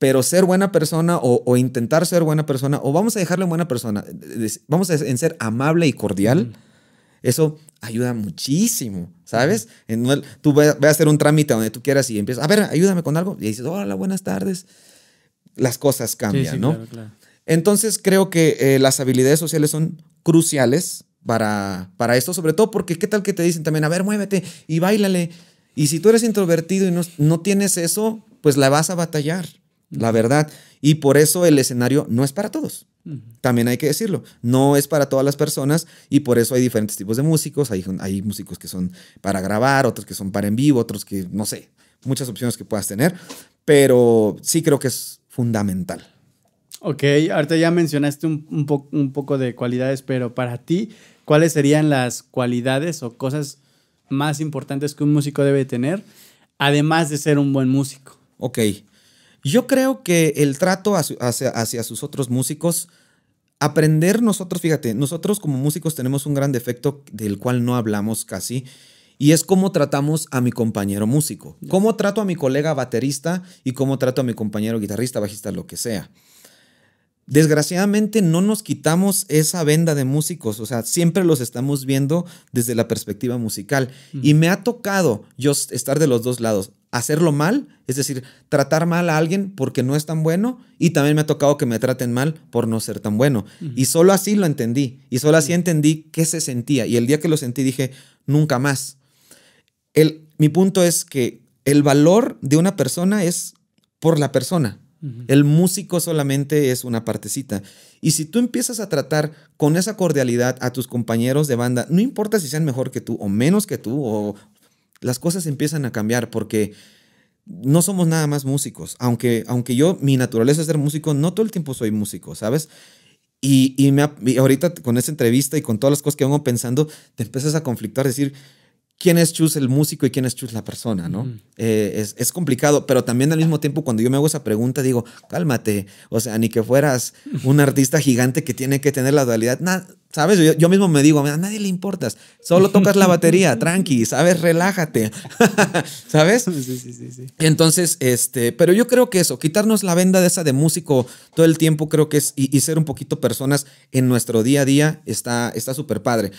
Pero ser buena persona o, intentar ser buena persona, o vamos a dejarle buena persona, vamos a en ser amable y cordial. Eso ayuda muchísimo, ¿sabes? En tú vas a hacer un trámite donde tú quieras y empiezas, a ver, ayúdame con algo. Y dices, hola, buenas tardes. Las cosas cambian, ¿no? Entonces creo que eh, las habilidades sociales son cruciales para, para esto, sobre todo porque qué tal que te dicen también, a ver, muévete y bailale. Y si tú eres introvertido y no, no tienes eso, pues la vas a batallar, la verdad. Y por eso el escenario no es para todos. También hay que decirlo, no es para todas las personas y por eso hay diferentes tipos de músicos, hay, hay músicos que son para grabar, otros que son para en vivo, otros que, no sé, muchas opciones que puedas tener, pero sí creo que es fundamental. Ok, ahorita ya mencionaste un, un, un poco de cualidades, pero para ti, ¿cuáles serían las cualidades o cosas más importantes que un músico debe tener, además de ser un buen músico? Ok. Yo creo que el trato hacia, sus otros músicos, aprender nosotros, fíjate, nosotros como músicos tenemos un gran defecto del cual no hablamos casi. Y es cómo tratamos a mi compañero músico, cómo trato a mi colega baterista y cómo trato a mi compañero guitarrista, bajista, lo que sea. Desgraciadamente no nos quitamos esa venda de músicos, o sea, siempre los estamos viendo desde la perspectiva musical. Y me ha tocado yo estar de los dos lados hacerlo mal, es decir, tratar mal a alguien porque no es tan bueno y también me ha tocado que me traten mal por no ser tan bueno. Y solo así lo entendí y solo así entendí qué se sentía y el día que lo sentí dije, nunca más. mi punto es que el valor de una persona es por la persona. El músico solamente es una partecita. Y si tú empiezas a tratar con esa cordialidad a tus compañeros de banda, no importa si sean mejor que tú o menos que tú o, las cosas empiezan a cambiar porque no somos nada más músicos. Aunque, aunque yo, mi naturaleza es ser músico, no todo el tiempo soy músico, ¿sabes? Y, me, ahorita con esa entrevista y con todas las cosas que vengo pensando, te empiezas a conflictar decir, quién es Chus el músico y quién es Chus la persona, ¿no? Eh, es, es, complicado, pero también al mismo tiempo cuando yo me hago esa pregunta digo, cálmate, o sea, ni que fueras un artista gigante que tiene que tener la dualidad, nada, ¿Sabes? Yo, mismo me digo, a nadie le importas, solo tocas la batería, <laughs> tranqui, ¿sabes? Relájate, <laughs> ¿sabes? Sí, sí, sí, Entonces, este, pero yo creo que eso, quitarnos la venda de esa de músico todo el tiempo, creo que es, y, ser un poquito personas en nuestro día a día, está súper padre.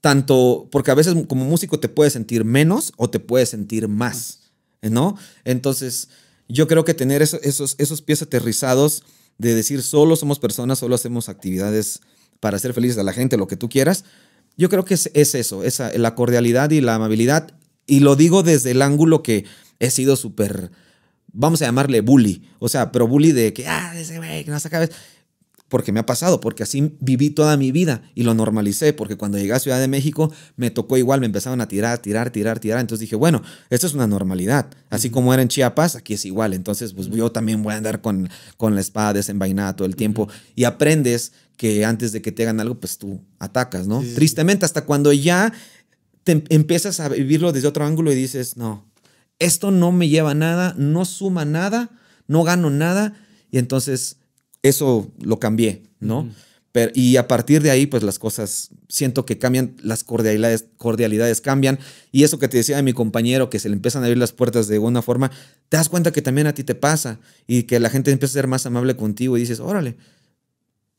Tanto, porque a veces como músico te puedes sentir menos o te puedes sentir más, ¿no? Entonces, yo creo que tener esos, esos pies aterrizados de decir, solo somos personas, solo hacemos actividades para hacer felices a la gente, lo que tú quieras. Yo creo que es, eso, esa, la cordialidad y la amabilidad. Y lo digo desde el ángulo que he sido súper, vamos a llamarle bully. O sea, pero bully de que, ah, ese güey, que no se acabe. Porque me ha pasado, porque así viví toda mi vida y lo normalicé, porque cuando llegué a Ciudad de México me tocó igual, me empezaron a tirar, tirar, tirar, tirar. Entonces dije, bueno, esto es una normalidad. Así como era en Chiapas, aquí es igual. Entonces, pues yo también voy a andar con, con la espada desenvainada todo el tiempo. Y aprendes que antes de que te hagan algo, pues tú atacas, ¿no? Tristemente, hasta cuando ya te em, empiezas a vivirlo desde otro ángulo y dices, no, esto no me lleva a nada, no suma nada, no gano nada, y entonces eso lo cambié, ¿no? Pero, y a partir de ahí, pues las cosas siento que cambian, las cordialidades, cordialidades cambian. Y eso que te decía de mi compañero, que se le empiezan a abrir las puertas de alguna forma, te das cuenta que también a ti te pasa y que la gente empieza a ser más amable contigo y dices, órale,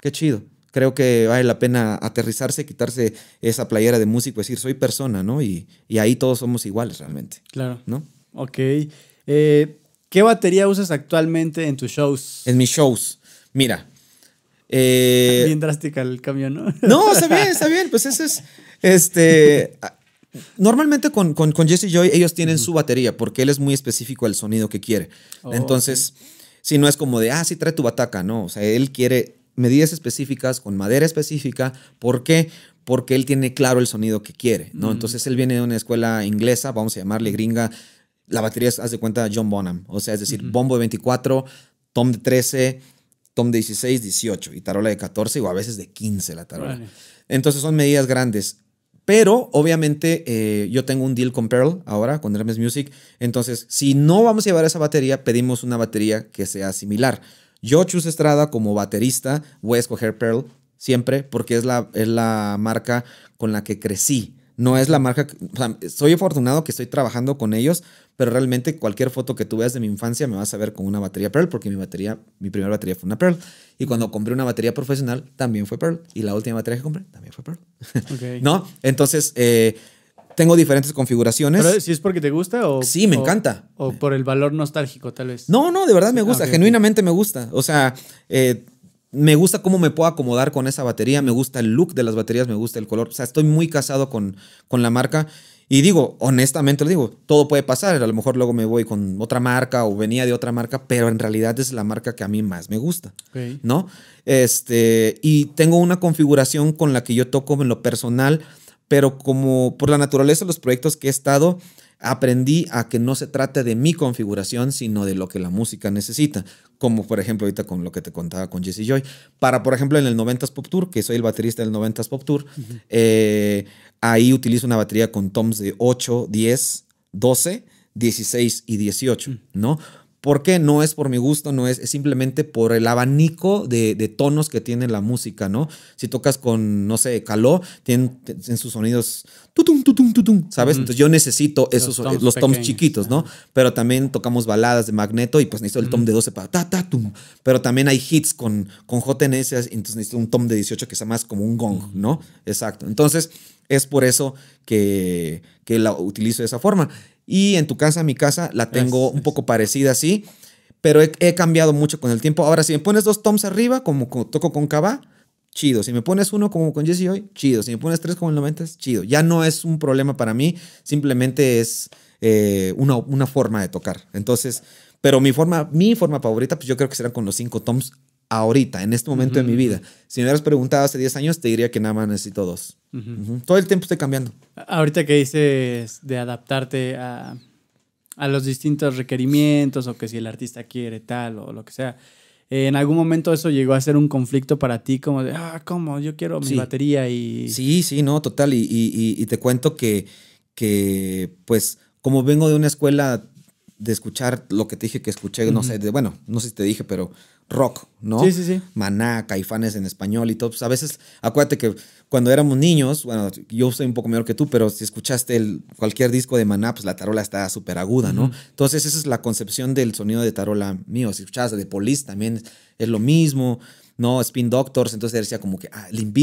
Qué chido. Creo que vale la pena aterrizarse, quitarse esa playera de músico, decir, soy persona, ¿no? Y, ahí todos somos iguales realmente. Claro. ¿No? Ok. Eh, ¿Qué batería usas actualmente en tus shows? En mis shows. Mira. Eh, bien drástica el cambio, ¿no? <laughs> No, está bien, está bien. Pues ese es. Este. Normalmente con, con, con, Jesse Joy ellos tienen su batería porque él es muy específico al sonido que quiere. Entonces, si no es como de, ah, sí, trae tu bataca, no. O sea, él quiere medidas específicas, con madera específica. ¿Por qué? Porque él tiene claro el sonido que quiere, ¿no? Entonces él viene de una escuela inglesa, vamos a llamarle gringa. La batería es, haz de cuenta, John Bonham. O sea, es decir, bombo de 24, tom de 13, tom de 16, 18 y tarola de 14 o a veces de 15 la tarola. Entonces son medidas grandes. Pero obviamente eh, yo tengo un deal con Pearl ahora, con Hermes Music. Entonces, si no vamos a llevar esa batería, pedimos una batería que sea similar. Yo, Chus Estrada, como baterista, voy a escoger Pearl siempre porque es la, es la marca con la que crecí. No es la marca, o sea, soy afortunado que estoy trabajando con ellos, pero realmente cualquier foto que tú veas de mi infancia me vas a ver con una batería Pearl, porque mi batería, mi primera batería fue una Pearl. Y cuando compré una batería profesional, también fue Pearl. Y la última batería que compré, también fue Pearl. <laughs> ¿No? Entonces, eh, tengo diferentes configuraciones. ¿Pero si es porque te gusta o...? Sí, me encanta. O por el valor nostálgico, tal vez. No, no, de verdad me ah, gusta. genuinamente me gusta. O sea, eh, me gusta cómo me puedo acomodar con esa batería. Me gusta el look de las baterías, me gusta el color. O sea, estoy muy casado con, con la marca. Y digo, honestamente lo digo, todo puede pasar. A lo mejor luego me voy con otra marca o venía de otra marca, pero en realidad es la marca que a mí más me gusta. ¿No? Este, y tengo una configuración con la que yo toco en lo personal pero como por la naturaleza de los proyectos que he estado, aprendí a que no se trate de mi configuración, sino de lo que la música necesita. Como por ejemplo ahorita con lo que te contaba con Jesse Joy. Para, por ejemplo, en el 90s Pop Tour, que soy el baterista del 90s Pop Tour, eh, ahí utilizo una batería con toms de 8, 10, 12, 16 y 18, mm. ¿no? ¿Por qué? No es por mi gusto, no es, es simplemente por el abanico de, tonos que tiene la música, ¿no? Si tocas con, no sé, caló, tienen sus sonidos, tutum, tutum, tutum, ¿sabes? Entonces yo necesito esos, eh, los toms, los chiquitos, ¿no? Pero también tocamos baladas de magneto y pues necesito el tom de 12 para ta, ta, tum. Pero también hay hits con, con JNS, entonces necesito un tom de 18 que sea más como un gong, ¿no? Exacto. Entonces es por eso que, que la utilizo de esa forma. Y en tu casa, mi casa, la tengo un poco parecida así, pero he, cambiado mucho con el tiempo. Ahora, si me pones dos toms arriba, como toco con Cava, chido. Si me pones uno como con Jesse hoy, chido. Si me pones tres como el 90, chido. Ya no es un problema para mí, simplemente es eh, una, una, forma de tocar. Entonces, pero mi forma, mi forma favorita, pues yo creo que será con los cinco toms ahorita, en este momento de mi vida. Si me hubieras preguntado hace 10 años, te diría que nada más necesito dos. Todo el tiempo estoy cambiando. Ahorita que dices de adaptarte a, los distintos requerimientos o que si el artista quiere tal o lo que sea, eh, ¿en algún momento eso llegó a ser un conflicto para ti? Como de, ah, ¿cómo? Yo quiero mi batería y... Sí, sí, no, total. Y, te cuento que, que, pues, como vengo de una escuela de escuchar lo que te dije que escuché, no sé, bueno, no sé si te dije, pero rock, ¿no? Sí, sí, sí. Maná, caifanes en español y todo. Pues, a veces, acuérdate que cuando éramos niños, bueno, yo soy un poco mayor que tú, pero si escuchaste cualquier disco de Maná, pues la tarola está súper aguda, ¿no? Entonces, esa es la concepción del sonido de tarola mío. Si escuchabas de Polis también es lo mismo, ¿no? Spin Doctors, entonces decía como que, ah, Limp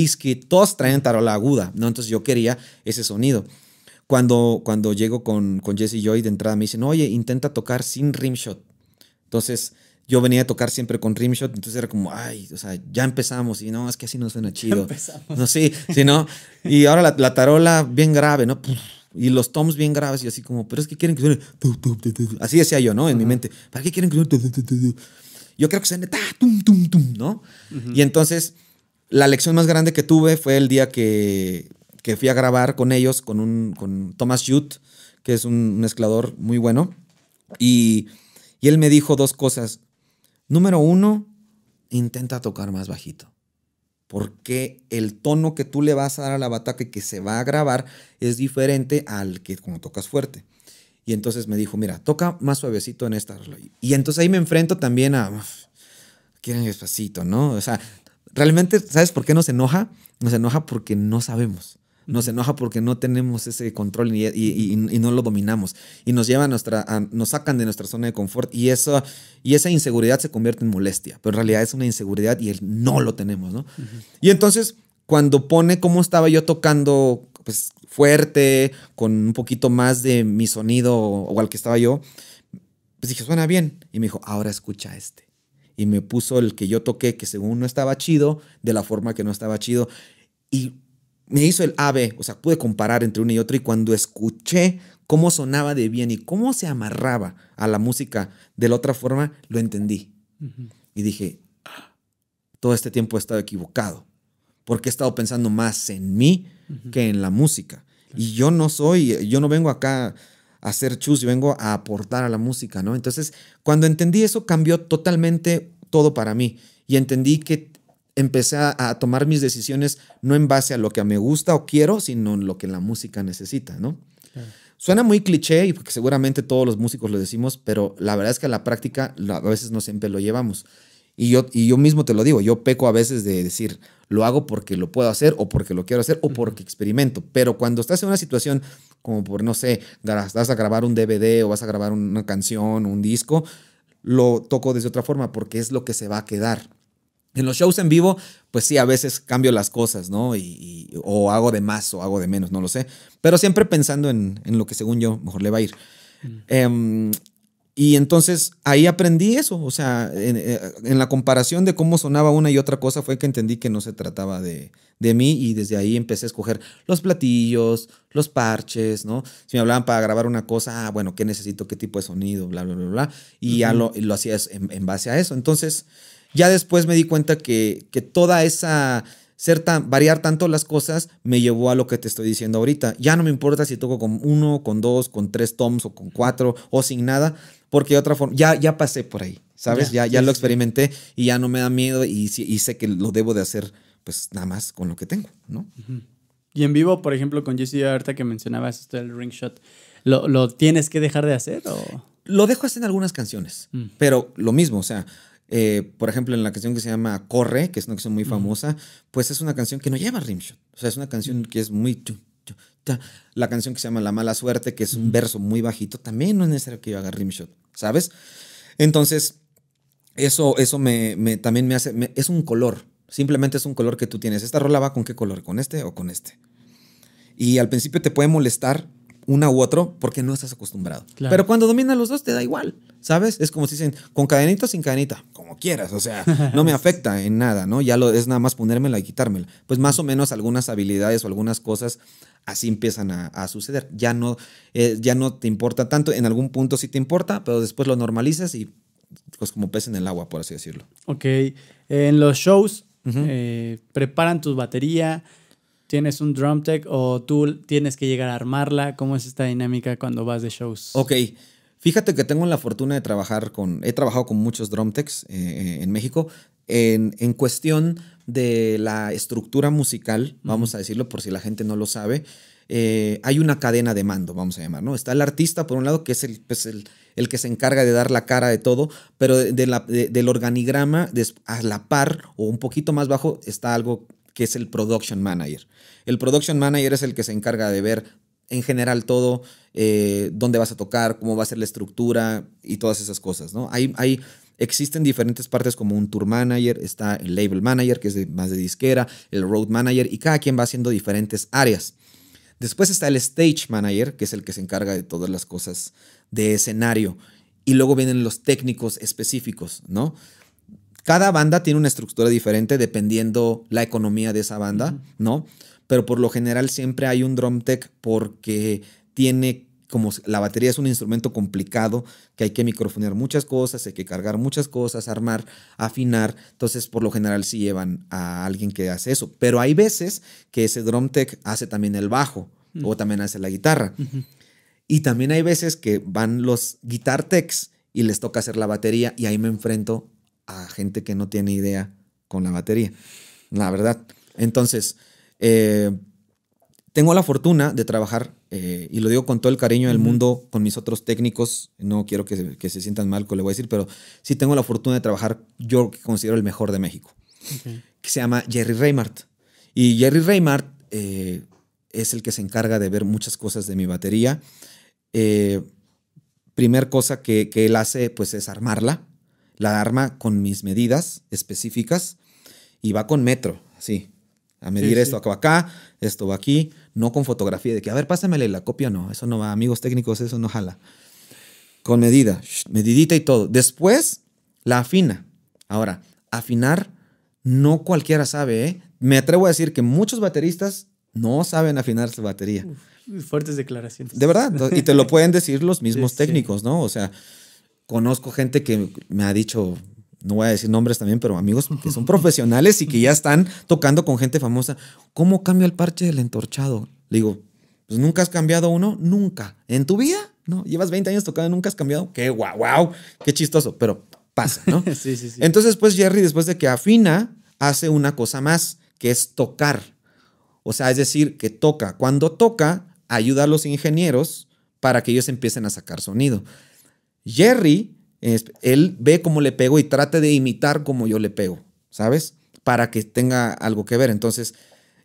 todos traen tarola aguda, ¿no? Entonces yo quería ese sonido. Cuando, cuando llego con, con Jesse Joy de entrada me dicen, oye, intenta tocar sin rimshot. Entonces yo venía a tocar siempre con rimshot, entonces era como, ay, o sea, ya empezamos y no, es que así no suena <laughs> chido. Ya No, sí, sí, ¿no? Y ahora la, tarola bien grave, ¿no? y los toms bien graves y así como, pero es que quieren que suene. Así decía yo, ¿no? En mi mente, ¿para qué quieren que suene? Yo creo que suene, tum, tum, tum, ¿no? Y entonces, la lección más grande que tuve fue el día que que fui a grabar con ellos, con, un, con Thomas Jute, que es un mezclador muy bueno. Y, y él me dijo dos cosas. Número uno, intenta tocar más bajito. Porque el tono que tú le vas a dar a la bataca que se va a grabar es diferente al que cuando tocas fuerte. Y entonces me dijo, mira, toca más suavecito en esta. Y entonces ahí me enfrento también a... Quieren despacito, ¿no? O sea, realmente, ¿sabes por qué nos enoja? Nos enoja porque no sabemos nos enoja porque no tenemos ese control y, no lo dominamos. Y nos lleva nuestra, nos sacan de nuestra zona de confort y, eso, y esa inseguridad se convierte en molestia, pero en realidad es una inseguridad y el no lo tenemos, ¿no? Y entonces, cuando pone cómo estaba yo tocando, pues fuerte, con un poquito más de mi sonido o al que estaba yo, pues dije, suena bien. Y me dijo, ahora escucha este. Y me puso el que yo toqué, que según no estaba chido, de la forma que no estaba chido. Y me hizo el ave, o sea, pude comparar entre uno y otro y cuando escuché cómo sonaba de bien y cómo se amarraba a la música de la otra forma, lo entendí. Y dije, todo este tiempo he estado equivocado, porque he estado pensando más en mí que en la música. Y yo no soy, yo no vengo acá a hacer chus, yo vengo a aportar a la música, ¿no? Entonces, cuando entendí eso, cambió totalmente todo para mí y entendí que empecé a, tomar mis decisiones no en base a lo que me gusta o quiero, sino en lo que la música necesita, ¿no? Suena muy cliché y porque seguramente todos los músicos lo decimos, pero la verdad es que a la práctica a veces no siempre lo llevamos. Y yo, y yo mismo te lo digo, yo peco a veces de decir, lo hago porque lo puedo hacer o porque lo quiero hacer o porque experimento. Pero cuando estás en una situación como por, no sé, vas a grabar un DVD o vas a grabar una canción, un disco, lo toco desde otra forma porque es lo que se va a quedar. En los shows en vivo, pues sí, a veces cambio las cosas, ¿no? Y, o hago de más o hago de menos, no lo sé. Pero siempre pensando en, lo que según yo mejor le va a ir. Mm. Em, y entonces ahí aprendí eso, o sea, eh, en, la comparación de cómo sonaba una y otra cosa fue que entendí que no se trataba de, mí y desde ahí empecé a escoger los platillos, los parches, ¿no? Si me hablaban para grabar una cosa, ah, bueno, ¿qué necesito? ¿Qué tipo de sonido? Bla, bla, bla, bla. Y ya lo, lo hacía en, base a eso. Entonces, ya después me di cuenta que, que toda esa... Ser variar tanto las cosas me llevó a lo que te estoy diciendo ahorita. Ya no me importa si toco con uno, con dos, con tres toms o con cuatro o sin nada porque de otra forma, ya, ya pasé por ahí, ¿sabes? Ya, ya, lo experimenté y ya no me da miedo y, sé que lo debo de hacer, pues nada más con lo que tengo, ¿no? Y en vivo, por ejemplo, con Jesse, Arta que mencionabas esto del ring shot, ¿lo, tienes que dejar de hacer o...? Lo dejo hacer en algunas canciones, mm. pero lo mismo, o sea, eh, por ejemplo, en la canción que se llama Corre, que es una canción muy famosa, pues es una canción que no lleva rimshot. O sea, es una canción mm. que es muy... La canción que se llama La mala suerte, que es un verso muy bajito, también no es necesario que yo haga rimshot, ¿sabes? Entonces, eso, eso me, también me hace, es un color, simplemente es un color que tú tienes. ¿Esta rola va con qué color? ¿Con este o con este? Y al principio te puede molestar una u otro porque no estás acostumbrado. Pero cuando dominas los dos te da igual, ¿sabes? Es como si dicen, con cadenita o sin cadenita, como quieras, o sea, <laughs> no me afecta en nada, ¿no? Ya lo, es nada más ponérmela y quitármela. Pues más o menos algunas habilidades o algunas cosas así empiezan a, suceder. Ya no, eh, ya no te importa tanto, en algún punto sí te importa, pero después lo normalizas y pues como pez en el agua, por así decirlo. Ok, en los shows eh, preparan tus batería, tienes un drum tech o tú tienes que llegar a armarla? ¿Cómo es esta dinámica cuando vas de shows? Ok, fíjate que tengo la fortuna de trabajar con, he trabajado con muchos drum techs eh, eh, en México. En, cuestión de la estructura musical, vamos a decirlo por si la gente no lo sabe, eh, hay una cadena de mando, vamos a llamar, ¿no? Está el artista, por un lado, que es el, pues, que se encarga de dar la cara de todo, pero de la, del organigrama, a la par o un poquito más bajo, está algo que es el production manager. El production manager es el que se encarga de ver en general todo, eh, dónde vas a tocar, cómo va a ser la estructura y todas esas cosas, ¿no? Hay, hay, existen diferentes partes como un tour manager, está el label manager, que es más de disquera, el road manager, y cada quien va haciendo diferentes áreas. Después está el stage manager, que es el que se encarga de todas las cosas de escenario. Y luego vienen los técnicos específicos, ¿no? Cada banda tiene una estructura diferente dependiendo la economía de esa banda, ¿no? pero por lo general siempre hay un drum tech porque tiene como la batería es un instrumento complicado, que hay que microfonear muchas cosas, hay que cargar muchas cosas, armar, afinar. Entonces, por lo general, sí llevan a alguien que hace eso. Pero hay veces que ese drum tech hace también el bajo mm. o también hace la guitarra. Y también hay veces que van los guitar techs y les toca hacer la batería y ahí me enfrento a gente que no tiene idea con la batería. La verdad. Entonces, eh, tengo la fortuna de trabajar, eh, y lo digo con todo el cariño del mundo, con mis otros técnicos, no quiero que se, sientan mal con lo que voy a decir, pero sí tengo la fortuna de trabajar, yo que considero el mejor de México, que se llama Jerry Reymart. Y Jerry Reymart eh, es el que se encarga de ver muchas cosas de mi batería. primer cosa que, él hace, pues es armarla. La arma con mis medidas específicas y va con metro, así a medir esto acá, esto va aquí, no con fotografía de que, a ver, pásamele la copia, no, eso no va, amigos técnicos, eso no jala. Con medida, medidita y todo. Después, la afina. Ahora, afinar, no cualquiera sabe, ¿eh? Me atrevo a decir que muchos bateristas no saben afinar su batería. fuertes declaraciones. De verdad, y te lo pueden decir los mismos <laughs> técnicos, ¿no? O sea, conozco gente que me ha dicho, no voy a decir nombres también, pero amigos que son profesionales y que ya están tocando con gente famosa. ¿Cómo cambia el parche del entorchado? Le digo, pues nunca has cambiado uno, nunca. ¿En tu vida? No, llevas 20 años tocando, y nunca has cambiado. Qué guau, guau, qué chistoso, pero pasa, ¿no? <laughs> sí, sí, sí. Entonces, pues Jerry, después de que afina, hace una cosa más, que es tocar. O sea, es decir, que toca. Cuando toca, ayuda a los ingenieros para que ellos empiecen a sacar sonido. Jerry él ve cómo le pego y trata de imitar como yo le pego, ¿sabes? Para que tenga algo que ver. Entonces,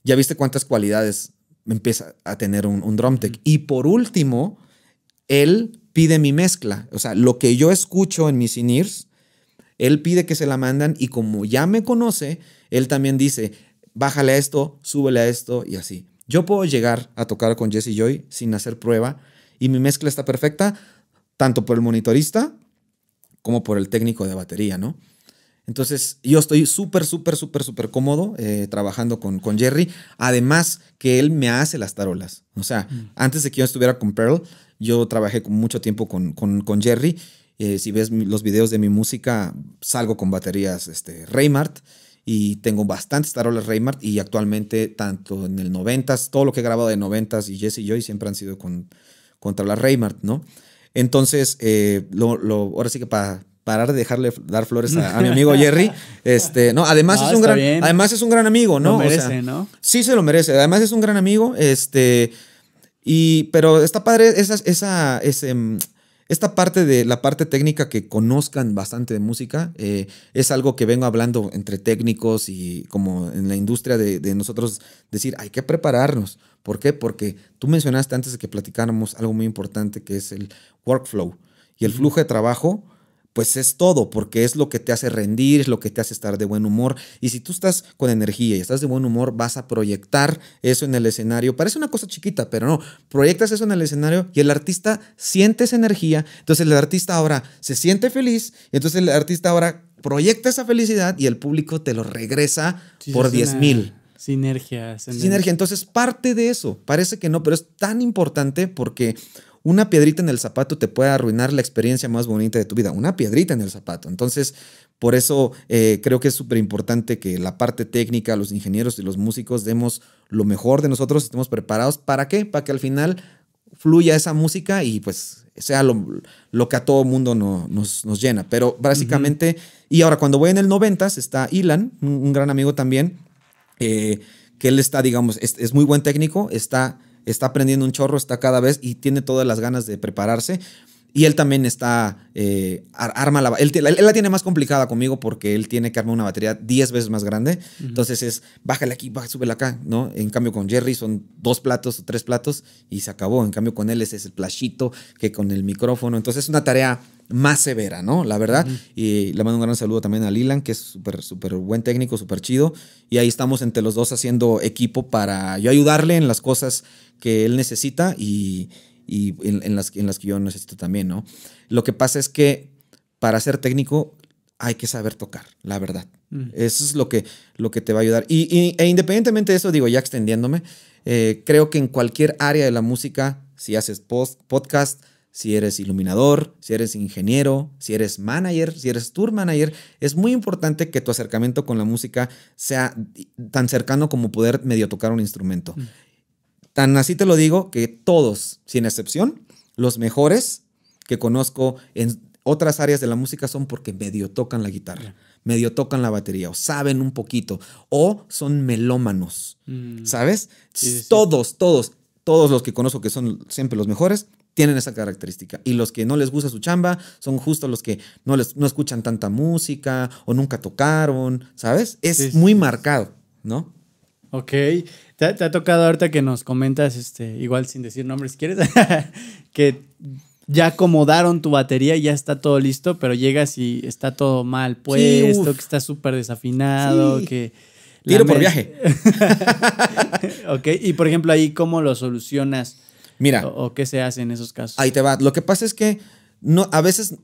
ya viste cuántas cualidades empieza a tener un, drum tech. Y por último, él pide mi mezcla. O sea, lo que yo escucho en mis in él pide que se la mandan y como ya me conoce, él también dice, bájale a esto, súbele a esto y así. Yo puedo llegar a tocar con Jesse Joy sin hacer prueba y mi mezcla está perfecta, tanto por el monitorista como por el técnico de batería, ¿no? Entonces, yo estoy súper, súper, súper, súper cómodo eh, trabajando con, con, Jerry. Además, que él me hace las tarolas. O sea, mm. antes de que yo estuviera con Pearl, yo trabajé mucho tiempo con, con, Jerry. Eh, si ves los videos de mi música, salgo con baterías este, Raymart y tengo bastantes tarolas Raymart. Y actualmente, tanto en el 90s, todo lo que he grabado de 90s y Jesse y yo siempre han sido con, con tarolas Raymart, ¿no? Entonces, eh, lo, ahora sí que para parar de dejarle dar flores a, mi amigo Jerry. <laughs> Este, no, además es un gran además es un gran amigo, ¿no? Lo merece, Sí se lo merece. Además es un gran amigo, este y pero está padre esa esa ese, mm, esta parte de la parte técnica que conozcan bastante de música eh, es algo que vengo hablando entre técnicos y como en la industria de, de nosotros decir hay que prepararnos. ¿Por qué? Porque tú mencionaste antes de que platicáramos algo muy importante que es el workflow y el flujo de trabajo. Pues es todo, porque es lo que te hace rendir, es lo que te hace estar de buen humor. Y si tú estás con energía y estás de buen humor, vas a proyectar eso en el escenario. Parece una cosa chiquita, pero no. Proyectas eso en el escenario y el artista siente esa energía. Entonces el artista ahora se siente feliz. entonces el artista ahora proyecta esa felicidad y el público te lo regresa por 10.000 Sinergias. Sinergia. Entonces, parte de eso. Parece que no, pero es tan importante porque una piedrita en el zapato te puede arruinar la experiencia más bonita de tu vida. Una piedrita en el zapato. Entonces, por eso eh, creo que es súper importante que la parte técnica, los ingenieros y los músicos demos lo mejor de nosotros, estemos preparados. ¿Para qué? Para que al final fluya esa música y pues sea lo, que a todo mundo nos, llena. Pero básicamente, y ahora cuando voy en el 90 está Ilan, un gran amigo también eh, que él está, digamos, es, muy buen técnico, está, está aprendiendo un chorro, está cada vez y tiene todas las ganas de prepararse y él también está, eh, arma la, él, él, la tiene más complicada conmigo porque él tiene que armar una batería 10 veces más grande. Entonces es, bájale aquí, súbele acá, ¿no? En cambio con Jerry son dos platos o tres platos y se acabó. En cambio con él es ese plashito que con el micrófono. Entonces es una tarea más severa, ¿no? La verdad. Y le mando un gran saludo también a Lilan, que es súper, súper buen técnico, súper chido. Y ahí estamos entre los dos haciendo equipo para yo ayudarle en las cosas que él necesita y y en, las, que yo necesito también, ¿no? Lo que pasa es que para ser técnico hay que saber tocar, la verdad. Mm. Eso es lo que, lo que te va a ayudar. Y, e independientemente de eso, digo, ya extendiéndome, eh, creo que en cualquier área de la música, si haces podcast, si eres iluminador, si eres ingeniero, si eres manager, si eres tour manager, es muy importante que tu acercamiento con la música sea tan cercano como poder medio tocar un instrumento. Mm. Tan así te lo digo que todos, sin excepción, los mejores que conozco en otras áreas de la música son porque medio tocan la guitarra, medio tocan la batería o saben un poquito o son melómanos, mm. ¿sabes? Todos, todos, todos los que conozco que son siempre los mejores tienen esa característica y los que no les gusta su chamba son justo los que no les no escuchan tanta música o nunca tocaron, ¿sabes? Es muy marcado, ¿no? Ok, ¿Te, ha tocado ahorita que nos comentas, este, igual sin decir nombres, ¿quieres? <laughs> que ya acomodaron tu batería y ya está todo listo, pero llegas y está todo mal puesto, que está súper desafinado, que... Tiro por viaje. <laughs> ok, y por ejemplo ahí, ¿cómo lo solucionas? Mira. O, qué se hace en esos casos? Ahí te va. Lo que pasa es que no, a veces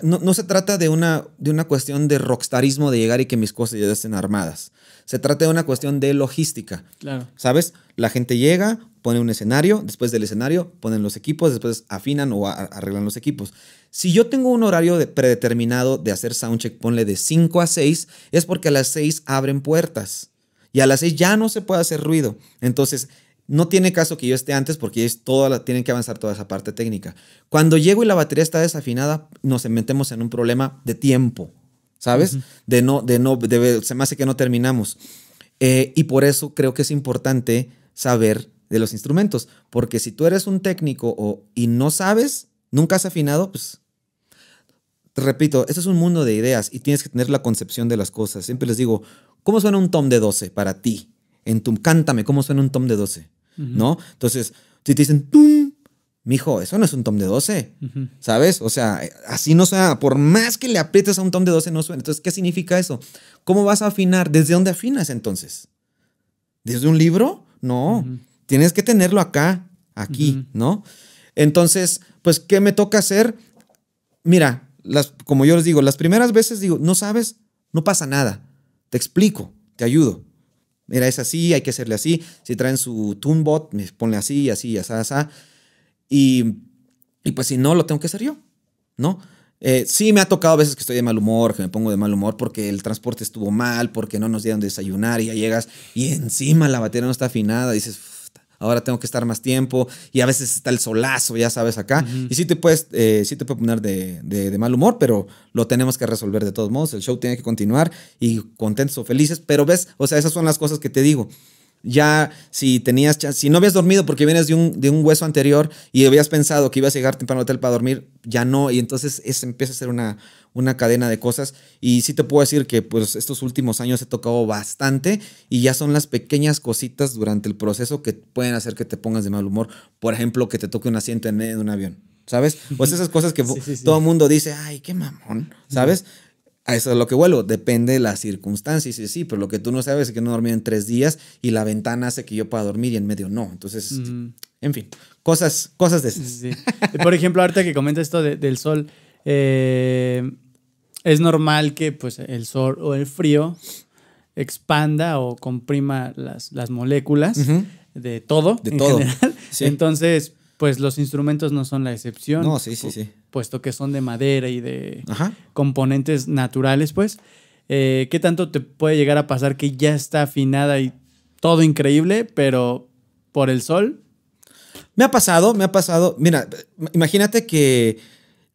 no, se trata de una, de una cuestión de rockstarismo, de llegar y que mis cosas ya estén armadas. Se trata de una cuestión de logística. Claro. ¿Sabes? La gente llega, pone un escenario, después del escenario ponen los equipos, después afinan o arreglan los equipos. Si yo tengo un horario predeterminado de hacer soundcheck, ponle de 5 a 6, es porque a las 6 abren puertas y a las 6 ya no se puede hacer ruido. Entonces, no tiene caso que yo esté antes porque es toda tienen que avanzar toda esa parte técnica. Cuando llego y la batería está desafinada, nos metemos en un problema de tiempo. ¿sabes? De no, de no, de, se me hace que no terminamos. Eh, y por eso creo que es importante saber de los instrumentos, porque si tú eres un técnico o, y no sabes, nunca has afinado, pues te repito, esto es un mundo de ideas y tienes que tener la concepción de las cosas. Siempre les digo, ¿cómo suena un tom de 12 para ti? En tu cántame, ¿cómo suena un tom de 12? ¿No? Entonces, si te dicen tum, Mijo, eso no es un tom de 12, ¿sabes? O sea, eh, así no suena. Por más que le aprietes a un tom de 12, no suena. Entonces, ¿qué significa eso? ¿Cómo vas a afinar? ¿Desde dónde afinas entonces? ¿Desde un libro? No. Tienes que tenerlo acá, aquí, ¿no? Entonces, pues, ¿qué me toca hacer? Mira, como yo les digo, las primeras veces digo, no sabes, no pasa nada. Te explico, te ayudo. Mira, es así, hay que hacerle así. Si traen su Toonbot, ponle así, así, así, así. así y, y pues si no, lo tengo que hacer yo, ¿no? Eh, sí, me ha tocado a veces que estoy de mal humor, que me pongo de mal humor porque el transporte estuvo mal, porque no nos dieron desayunar y ya llegas y encima la batería no está afinada, dices, ahora tengo que estar más tiempo y a veces está el solazo, ya sabes, acá. Y sí te, puedes, eh, te puede poner de, de, mal humor, pero lo tenemos que resolver de todos modos, el show tiene que continuar y contentos o felices, pero ves, o sea, esas son las cosas que te digo. Ya, si tenías, si no habías dormido porque vienes de un, de un hueso anterior y habías pensado que ibas a llegar temprano al hotel para dormir, ya no. Y entonces eso empieza a ser una, una cadena de cosas. Y sí te puedo decir que pues estos últimos años he tocado bastante y ya son las pequeñas cositas durante el proceso que pueden hacer que te pongas de mal humor. Por ejemplo, que te toque un asiento en medio de un avión. ¿Sabes? Pues <laughs> esas cosas que todo el mundo dice, ay, qué mamón, ¿sabes? A eso es lo que vuelvo, depende de las circunstancias. Sí, sí, pero lo que tú no sabes es que no dormí en tres días y la ventana hace que yo pueda dormir y en medio no. Entonces, este, en fin, cosas, cosas de esas. Por ejemplo, ahorita que comenta esto del sol, eh, es normal que pues, el sol o el frío expanda o comprima las, moléculas de todo. De todo. Entonces, pues los instrumentos no son la excepción. No, sí, sí, sí. Puesto que son de madera y de componentes naturales, pues. Eh, ¿Qué tanto te puede llegar a pasar que ya está afinada y todo increíble, pero por el sol? Me ha pasado, me ha pasado. Mira, imagínate que,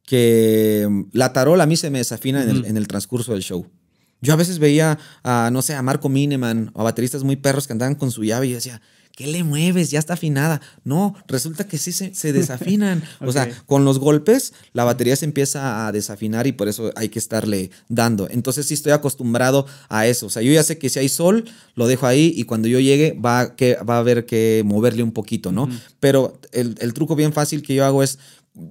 que mm, la tarola a mí se me desafina en, el, transcurso del show. Yo a veces veía a, no sé, a Marco Mineman o a bateristas muy perros que andaban con su llave y decía, ¿qué le mueves? Ya está afinada. No, resulta que sí se, desafinan. <laughs> O sea, con los golpes la batería se empieza a desafinar y por eso hay que estarle dando. Entonces sí estoy acostumbrado a eso. O sea, yo ya sé que si hay sol, lo dejo ahí y cuando yo llegue va a, que, va a haber que moverle un poquito, ¿no? Pero el, truco bien fácil que yo hago es,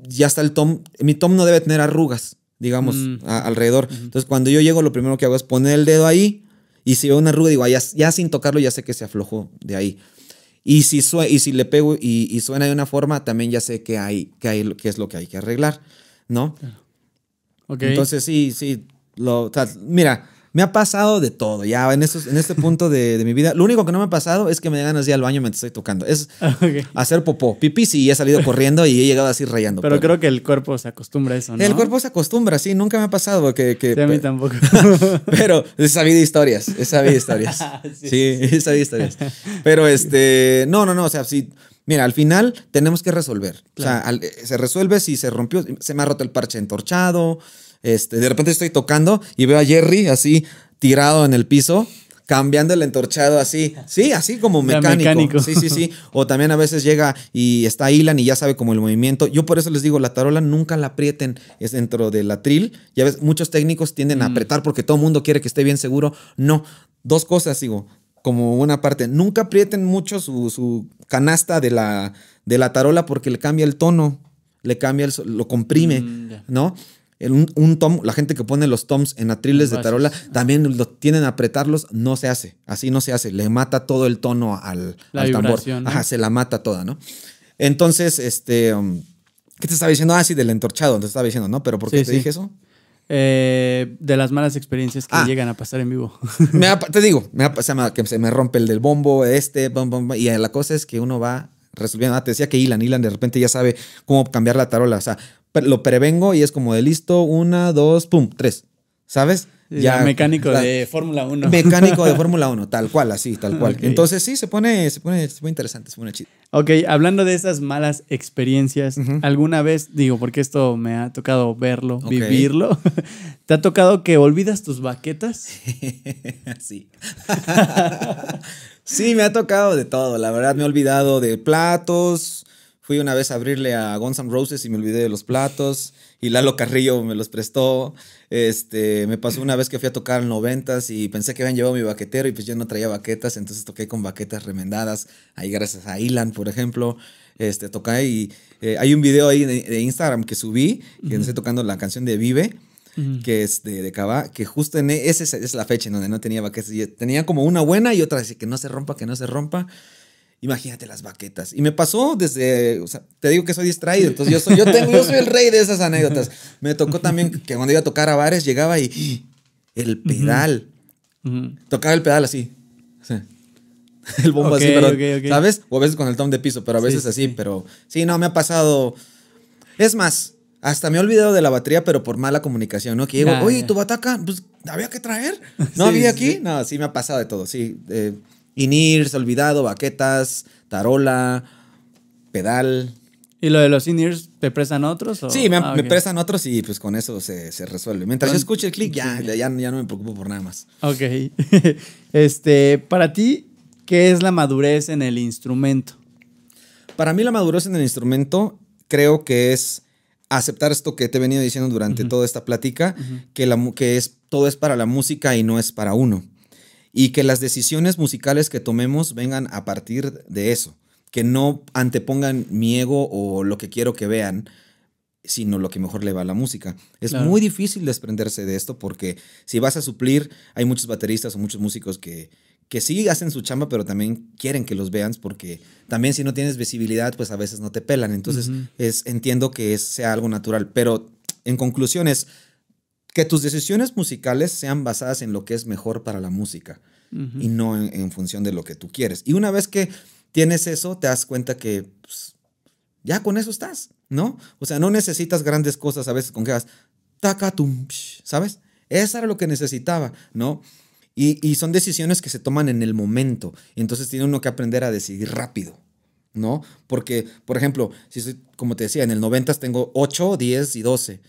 ya está el tom, mi tom no debe tener arrugas digamos, mm. alrededor. Entonces, cuando yo llego, lo primero que hago es poner el dedo ahí y si veo una arruga, digo, ah, ya, ya, sin tocarlo, ya sé que se aflojó de ahí. Y si, y si le pego y, suena de una forma, también ya sé que hay, que que es lo que hay que arreglar, ¿no? Okay. Entonces, sí, sí. Lo, mira, me ha pasado de todo, ya en, este punto de, mi vida. Lo único que no me ha pasado es que me ganas así al baño mientras estoy tocando. Es <laughs> hacer popó. Pipí sí, he salido corriendo y he llegado así rayando. Pero, creo que el cuerpo se acostumbra a eso, ¿no? El cuerpo se acostumbra, sí. Nunca me ha pasado que... a mí tampoco. <laughs> pero he sabido historias, he sabido historias. <laughs> sí, he sabido historias. Pero este... No, no, no, o sea, sí... Mira, al final tenemos que resolver. O sea, eh, se resuelve si se rompió, se me ha roto el parche entorchado, este, de repente estoy tocando y veo a Jerry así tirado en el piso cambiando el entorchado así, sí, así como mecánico. mecánico. Sí, sí, sí. O también a veces llega y está Ilan y ya sabe como el movimiento. Yo por eso les digo, la tarola nunca la aprieten, es dentro del atril. Ya ves, muchos técnicos tienden a mm. apretar porque todo el mundo quiere que esté bien seguro. No, dos cosas digo, como una parte, nunca aprieten mucho su, canasta de la, de la tarola porque le cambia el tono, le cambia, lo comprime, mm, ¿no? un, tom, la gente que pone los toms en atriles de tarola, también lo tienen a apretarlos, no se hace, así no se hace, le mata todo el tono al, tambor. se la mata toda, ¿no? Entonces, este, um, ¿qué te estaba diciendo? Ah, sí, del entorchado, te estaba diciendo, ¿no? Pero ¿por qué te dije eso? Eh, de las malas experiencias que ah. llegan a pasar en vivo. <laughs> <laughs> te digo, me que se me rompe el del bombo, este, y la cosa es que uno va resolviendo. Ah, te decía que Ilan, Ilan de repente ya sabe cómo cambiar la tarola. O sea, lo prevengo y es como de listo, una, dos, pum, tres. ¿Sabes? Ya, <laughs> mecánico de Fórmula 1. Mecánico de Fórmula 1, tal cual, así, tal cual. Entonces sí, se pone, se pone, se pone interesante, se pone chido. Ok, hablando de esas malas experiencias, ¿alguna vez, digo, porque esto me ha tocado verlo, vivirlo, <laughs> ¿te ha tocado que olvidas tus baquetas? <laughs> sí. sí, me ha tocado de todo, la verdad, me he olvidado de platos, Fui una vez a abrirle a Guns Roses y me olvidé de los platos. Y Lalo Carrillo me los prestó. Este, me pasó una vez que fui a tocar noventas y pensé que habían llevado mi baquetero y pues yo no traía baquetas, entonces toqué con baquetas remendadas. Ahí gracias a Ilan, por ejemplo. Este, toqué y eh, hay un video ahí de, Instagram que subí, que no estoy tocando la canción de Vive que es de, de Cava, que justo en e, esa es la fecha en donde no tenía vaquetas. Tenía como una buena y otra así que no se rompa, que no se rompa. Imagínate las baquetas. Y me pasó desde, o sea, te digo que soy distraído, entonces yo soy, yo tengo, yo soy el rey de esas anécdotas. Me tocó también que cuando iba a tocar a bares llegaba y ¡Ah! el pedal. Tocaba el pedal así. <laughs> El bombo así, pero, ¿sabes? O a veces con el tom de piso, pero a veces así, pero sí, no, me ha pasado. Es más, hasta me he olvidado de la batería, pero por mala comunicación, ¿no? Que digo, oye, tu bataca, pues, ¿había que traer? <laughs> ¿No había aquí? No, sí, me ha pasado de todo, sí. Eh, In-ears, olvidado, baquetas, tarola, pedal. ¿Y lo de los in-ears te prestan otros? Sí, me, ah, prestan otros y pues con eso se, resuelve. Mientras yo escuche el clic, ya, ya, no me preocupo por nada más. Ok. <laughs> este, para ti, ¿qué es la madurez en el instrumento? Para mí, la madurez en el instrumento creo que es aceptar esto que te he venido diciendo durante toda esta plática, que, la, que es, todo es para la música y no es para uno y que las decisiones musicales que tomemos vengan a partir de eso, que no antepongan mi ego o lo que quiero que vean, sino lo que mejor le va a la música. Es muy difícil desprenderse de esto porque si vas a suplir, hay muchos bateristas o muchos músicos que, que sí hacen su chamba, pero también quieren que los vean porque también si no tienes visibilidad, pues a veces no te pelan. Entonces, es, entiendo que sea algo natural, pero en conclusión es, que tus decisiones musicales sean basadas en lo que es mejor para la música y no en, función de lo que tú quieres. Y una vez que tienes eso, te das cuenta que pues, ya con eso estás, ¿no? O sea, no necesitas grandes cosas a veces con que hagas tacatum, ¿sabes? Eso era lo que necesitaba, ¿no? Y, y, son decisiones que se toman en el momento. Y entonces tiene uno que aprender a decidir rápido, ¿no? Porque, por ejemplo, si como te decía, en el 90 tengo 8, 10 y 12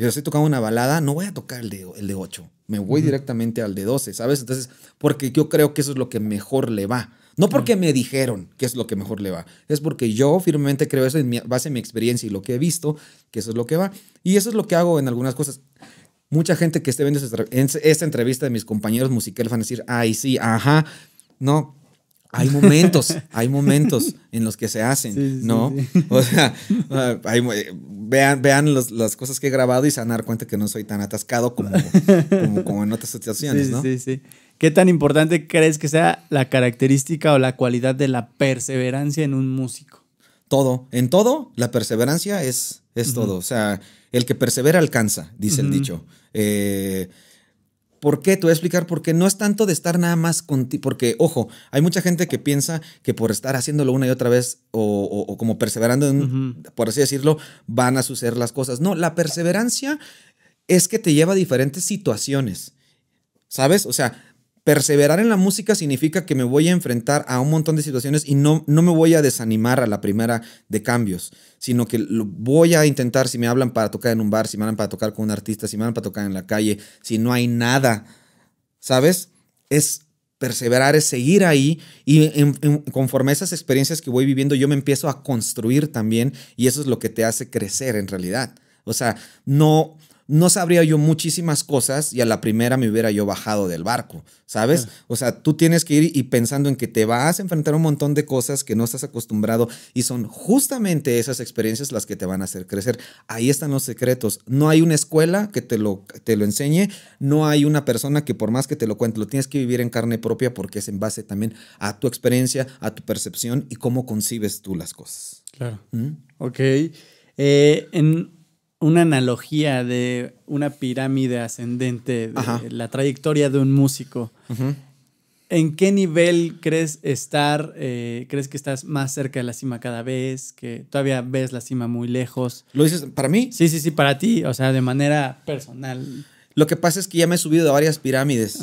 si estoy tocando una balada, no voy a tocar el de, el de 8, me voy directamente al de 12, ¿sabes? Entonces, porque yo creo que eso es lo que mejor le va. No porque me dijeron que es lo que mejor le va, es porque yo firmemente creo eso en mi, base mi experiencia y lo que he visto, que eso es lo que va. Y eso es lo que hago en algunas cosas. Mucha gente que esté viendo esta entrevista de mis compañeros musicales van a decir, ay, sí, ajá. No, hay momentos, <laughs> hay momentos en los que se hacen, ¿no? <laughs> O sea, vean, vean las cosas que he grabado y se van a dar cuenta que no soy tan atascado como, en otras situaciones, ¿no? Sí, sí. ¿Qué tan importante crees que sea la característica o la cualidad de la perseverancia en un músico? Todo, en todo, la perseverancia es, es todo. O sea, el que persevera alcanza, dice el dicho. Eh, ¿Por qué? Te voy a explicar porque no es tanto de estar nada más contigo, porque, ojo, hay mucha gente que piensa que por estar haciéndolo una y otra vez o, como perseverando, en, por así decirlo, van a suceder las cosas. No, la perseverancia es que te lleva a diferentes situaciones, ¿sabes? O sea, perseverar en la música significa que me voy a enfrentar a un montón de situaciones y no, no me voy a desanimar a la primera de cambios, sino que voy a intentar si me hablan para tocar en un bar, si me hablan para tocar con un artista, si me hablan para tocar en la calle, si no hay nada, ¿sabes? Es perseverar, es seguir ahí y conforme a esas experiencias que voy viviendo, yo me empiezo a construir también y eso es lo que te hace crecer en realidad. O sea, no no sabría yo muchísimas cosas y a la primera me hubiera yo bajado del barco, ¿sabes? O sea, tú tienes que ir y pensando en que te vas a enfrentar un montón de cosas que no estás acostumbrado y son justamente esas experiencias las que te van a hacer crecer. Ahí están los secretos. No hay una escuela que te lo, te lo enseñe, no hay una persona que por más que te lo cuente, lo tienes que vivir en carne propia porque es en base también a tu experiencia, a tu percepción y cómo concibes tú las cosas. Claro. ¿Mm? Ok. Eh, en una analogía de una pirámide ascendente, de la trayectoria de un músico. ¿En qué nivel crees estar? Eh, ¿Crees que estás más cerca de la cima cada vez? ¿Que todavía ves la cima muy lejos? ¿Lo dices para mí? Sí, sí, sí, para ti, o sea, de manera personal. Lo que pasa es que ya me he subido a varias pirámides.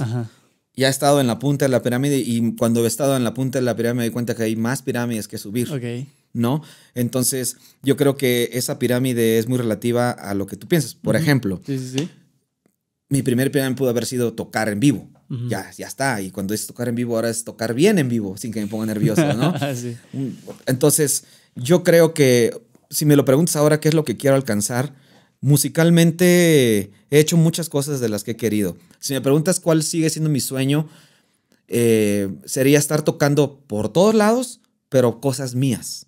Ya he estado en la punta de la pirámide y cuando he estado en la punta de la pirámide me doy cuenta que hay más pirámides que subir. Ok. ¿no? Entonces, yo creo que esa pirámide es muy relativa a lo que tú piensas. Por ejemplo, mi primer pirámide pudo haber sido tocar en vivo. Ya, ya está. Y cuando es tocar en vivo, ahora es tocar bien en vivo, sin que me ponga nervioso, ¿no? <laughs> Entonces, yo creo que si me lo preguntas ahora qué es lo que quiero alcanzar, musicalmente he hecho muchas cosas de las que he querido. Si me preguntas cuál sigue siendo mi sueño, eh, sería estar tocando por todos lados, pero cosas mías.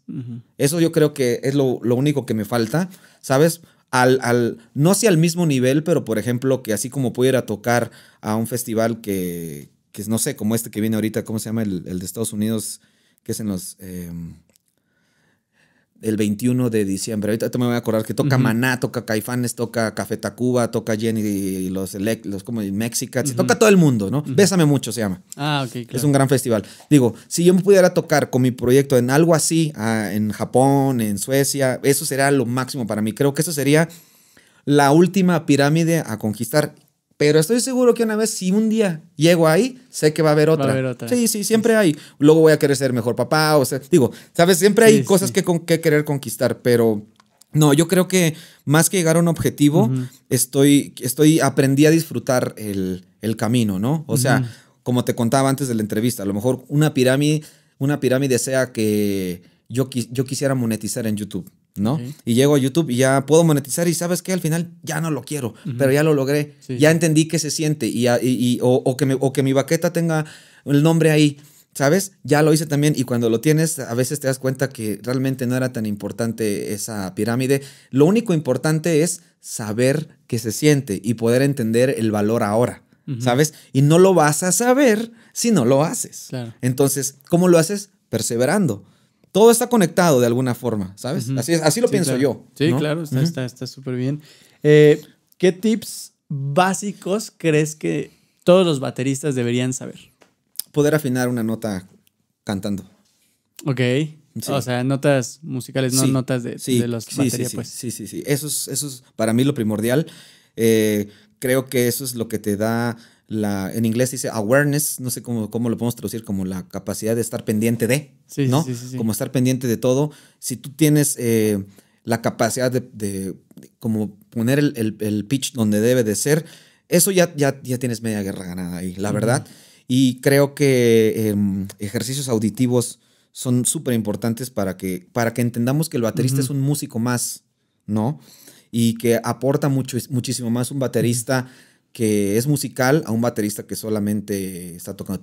Eso yo creo que es lo, único que me falta, ¿sabes? Al, al, no sé al mismo nivel, pero por ejemplo, que así como pudiera tocar a un festival que, que no sé, como este que viene ahorita, ¿cómo se llama? El, el de Estados Unidos, que es en los... Em, el 21 de diciembre. Ahorita me voy a acordar que toca Maná, toca Caifanes, toca Café Tacuba, toca Jenny y los, los como Mexicans toca todo el mundo, ¿no? Bésame mucho se llama. Ah, ok, Es un gran festival. Digo, si yo me pudiera tocar con mi proyecto en algo así, ah, en Japón, en Suecia, eso sería lo máximo para mí. Creo que eso sería la última pirámide a conquistar pero estoy seguro que una vez, si un día llego ahí, sé que va a haber otra. Sí, sí, siempre hay. Luego voy a querer ser mejor papá, o sea, digo, sabes, siempre hay cosas Que, con, que querer conquistar, pero no, yo creo que más que llegar a un objetivo, estoy, estoy, aprendí a disfrutar el, camino, ¿no? O sea, como te contaba antes de la entrevista, a lo mejor una pirámide, una pirámide sea que yo quisiera monetizar en YouTube. ¿no? Y llego a YouTube y ya puedo monetizar y sabes que al final ya no lo quiero, pero ya lo logré, ya entendí que se siente y, o, que mi baqueta tenga el nombre ahí, ¿sabes? Ya lo hice también y cuando lo tienes a veces te das cuenta que realmente no era tan importante esa pirámide. Lo único importante es saber que se siente y poder entender el valor ahora. ¿Sabes? Y no lo vas a saber si no lo haces. Entonces, ¿cómo lo haces? Perseverando todo está conectado de alguna forma, ¿sabes? así, lo pienso yo. Sí, claro, está súper bien. Eh, ¿Qué tips básicos crees que todos los bateristas deberían saber? Poder afinar una nota cantando. Ok. O sea, notas musicales, no notas de, los baterías, pues. Sí, sí, sí. Eso es, eso es para mí lo primordial. Eh, creo que eso es lo que te da en inglés dice awareness, no sé cómo, cómo lo podemos traducir, como la capacidad de estar pendiente de, ¿no? como estar pendiente de todo. Si tú tienes eh, la capacidad de, como poner el, pitch donde debe de ser, eso ya, ya, ya tienes media guerra ganada ahí, la verdad. Y creo que em, ejercicios auditivos son súper importantes para que, para que entendamos que el baterista es un músico más, ¿no? Y que aporta mucho, muchísimo más un baterista que es musical a un baterista que solamente está tocando.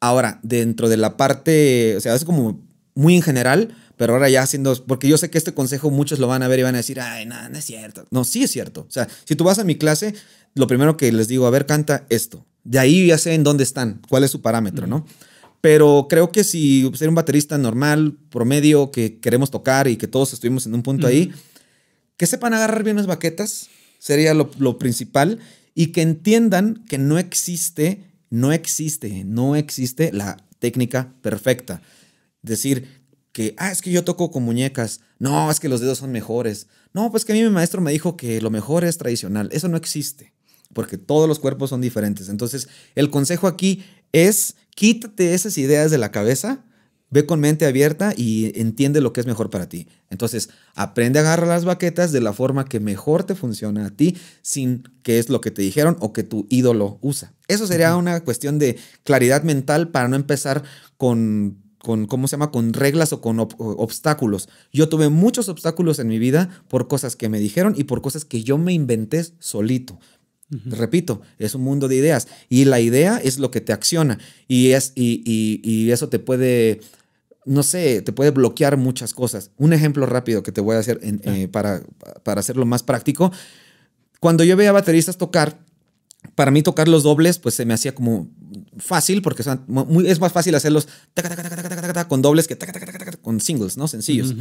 Ahora, dentro de la parte, o sea, es como muy en general, pero ahora ya haciendo, porque yo sé que este consejo muchos lo van a ver y van a decir, ay, no, no es cierto. No, sí es cierto. O sea, si tú vas a mi clase, lo primero que les digo, a ver, canta esto. De ahí ya sé en dónde están, cuál es su parámetro, ¿no? Pero creo que si ser un baterista normal, promedio, que queremos tocar y que todos estuvimos en un punto ahí, que sepan agarrar bien las baquetas, Sería lo, principal. Y que entiendan que no existe, no existe, no existe la técnica perfecta. Decir que, ah, es que yo toco con muñecas. No, es que los dedos son mejores. No, pues que a mí mi maestro me dijo que lo mejor es tradicional. Eso no existe, porque todos los cuerpos son diferentes. Entonces, el consejo aquí es quítate esas ideas de la cabeza Ve con mente abierta y entiende lo que es mejor para ti. Entonces, aprende a agarrar las baquetas de la forma que mejor te funciona a ti, sin que es lo que te dijeron o que tu ídolo usa. Eso sería una cuestión de claridad mental para no empezar con con, ¿cómo se llama? Con reglas o con obstáculos. Yo tuve muchos obstáculos en mi vida por cosas que me dijeron y por cosas que yo me inventé solito. Repito, es un mundo de ideas y la idea es lo que te acciona y, es, y eso te puede no sé, te puede bloquear muchas cosas. Un ejemplo rápido que te voy a hacer eh, para, para hacerlo más práctico. Cuando yo veía bateristas tocar, para mí tocar los dobles, pues se me hacía como fácil, porque es más fácil hacerlos con dobles que con singles, ¿no? Sencillos.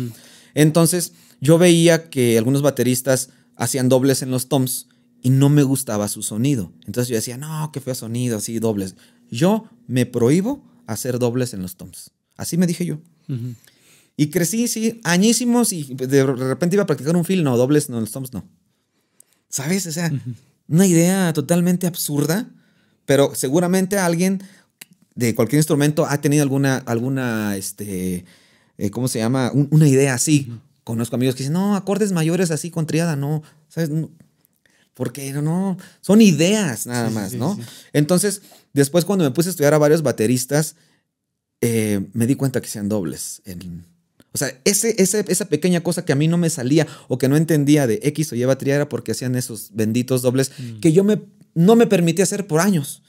Entonces, yo veía que algunos bateristas hacían dobles en los toms y no me gustaba su sonido. Entonces yo decía, no, qué feo sonido, así dobles. Yo me prohíbo hacer dobles en los toms. Así me dije yo. Y crecí, sí, añísimos y de repente iba a practicar un fill. no, dobles, no, los toms no. ¿Sabes? O sea, una idea totalmente absurda, pero seguramente alguien de cualquier instrumento ha tenido alguna, alguna, este, eh, ¿cómo se llama? una idea así. Conozco amigos que dicen, no, acordes mayores así con triada, no, ¿sabes? porque no, son ideas nada más, ¿no? Entonces, después cuando me puse a estudiar a varios bateristas, eh, me di cuenta que sean dobles. o sea, ese, esa pequeña cosa que a mí no me salía o que no entendía de X o Y batería era porque hacían esos benditos dobles mm. que yo me, no me permití hacer por años.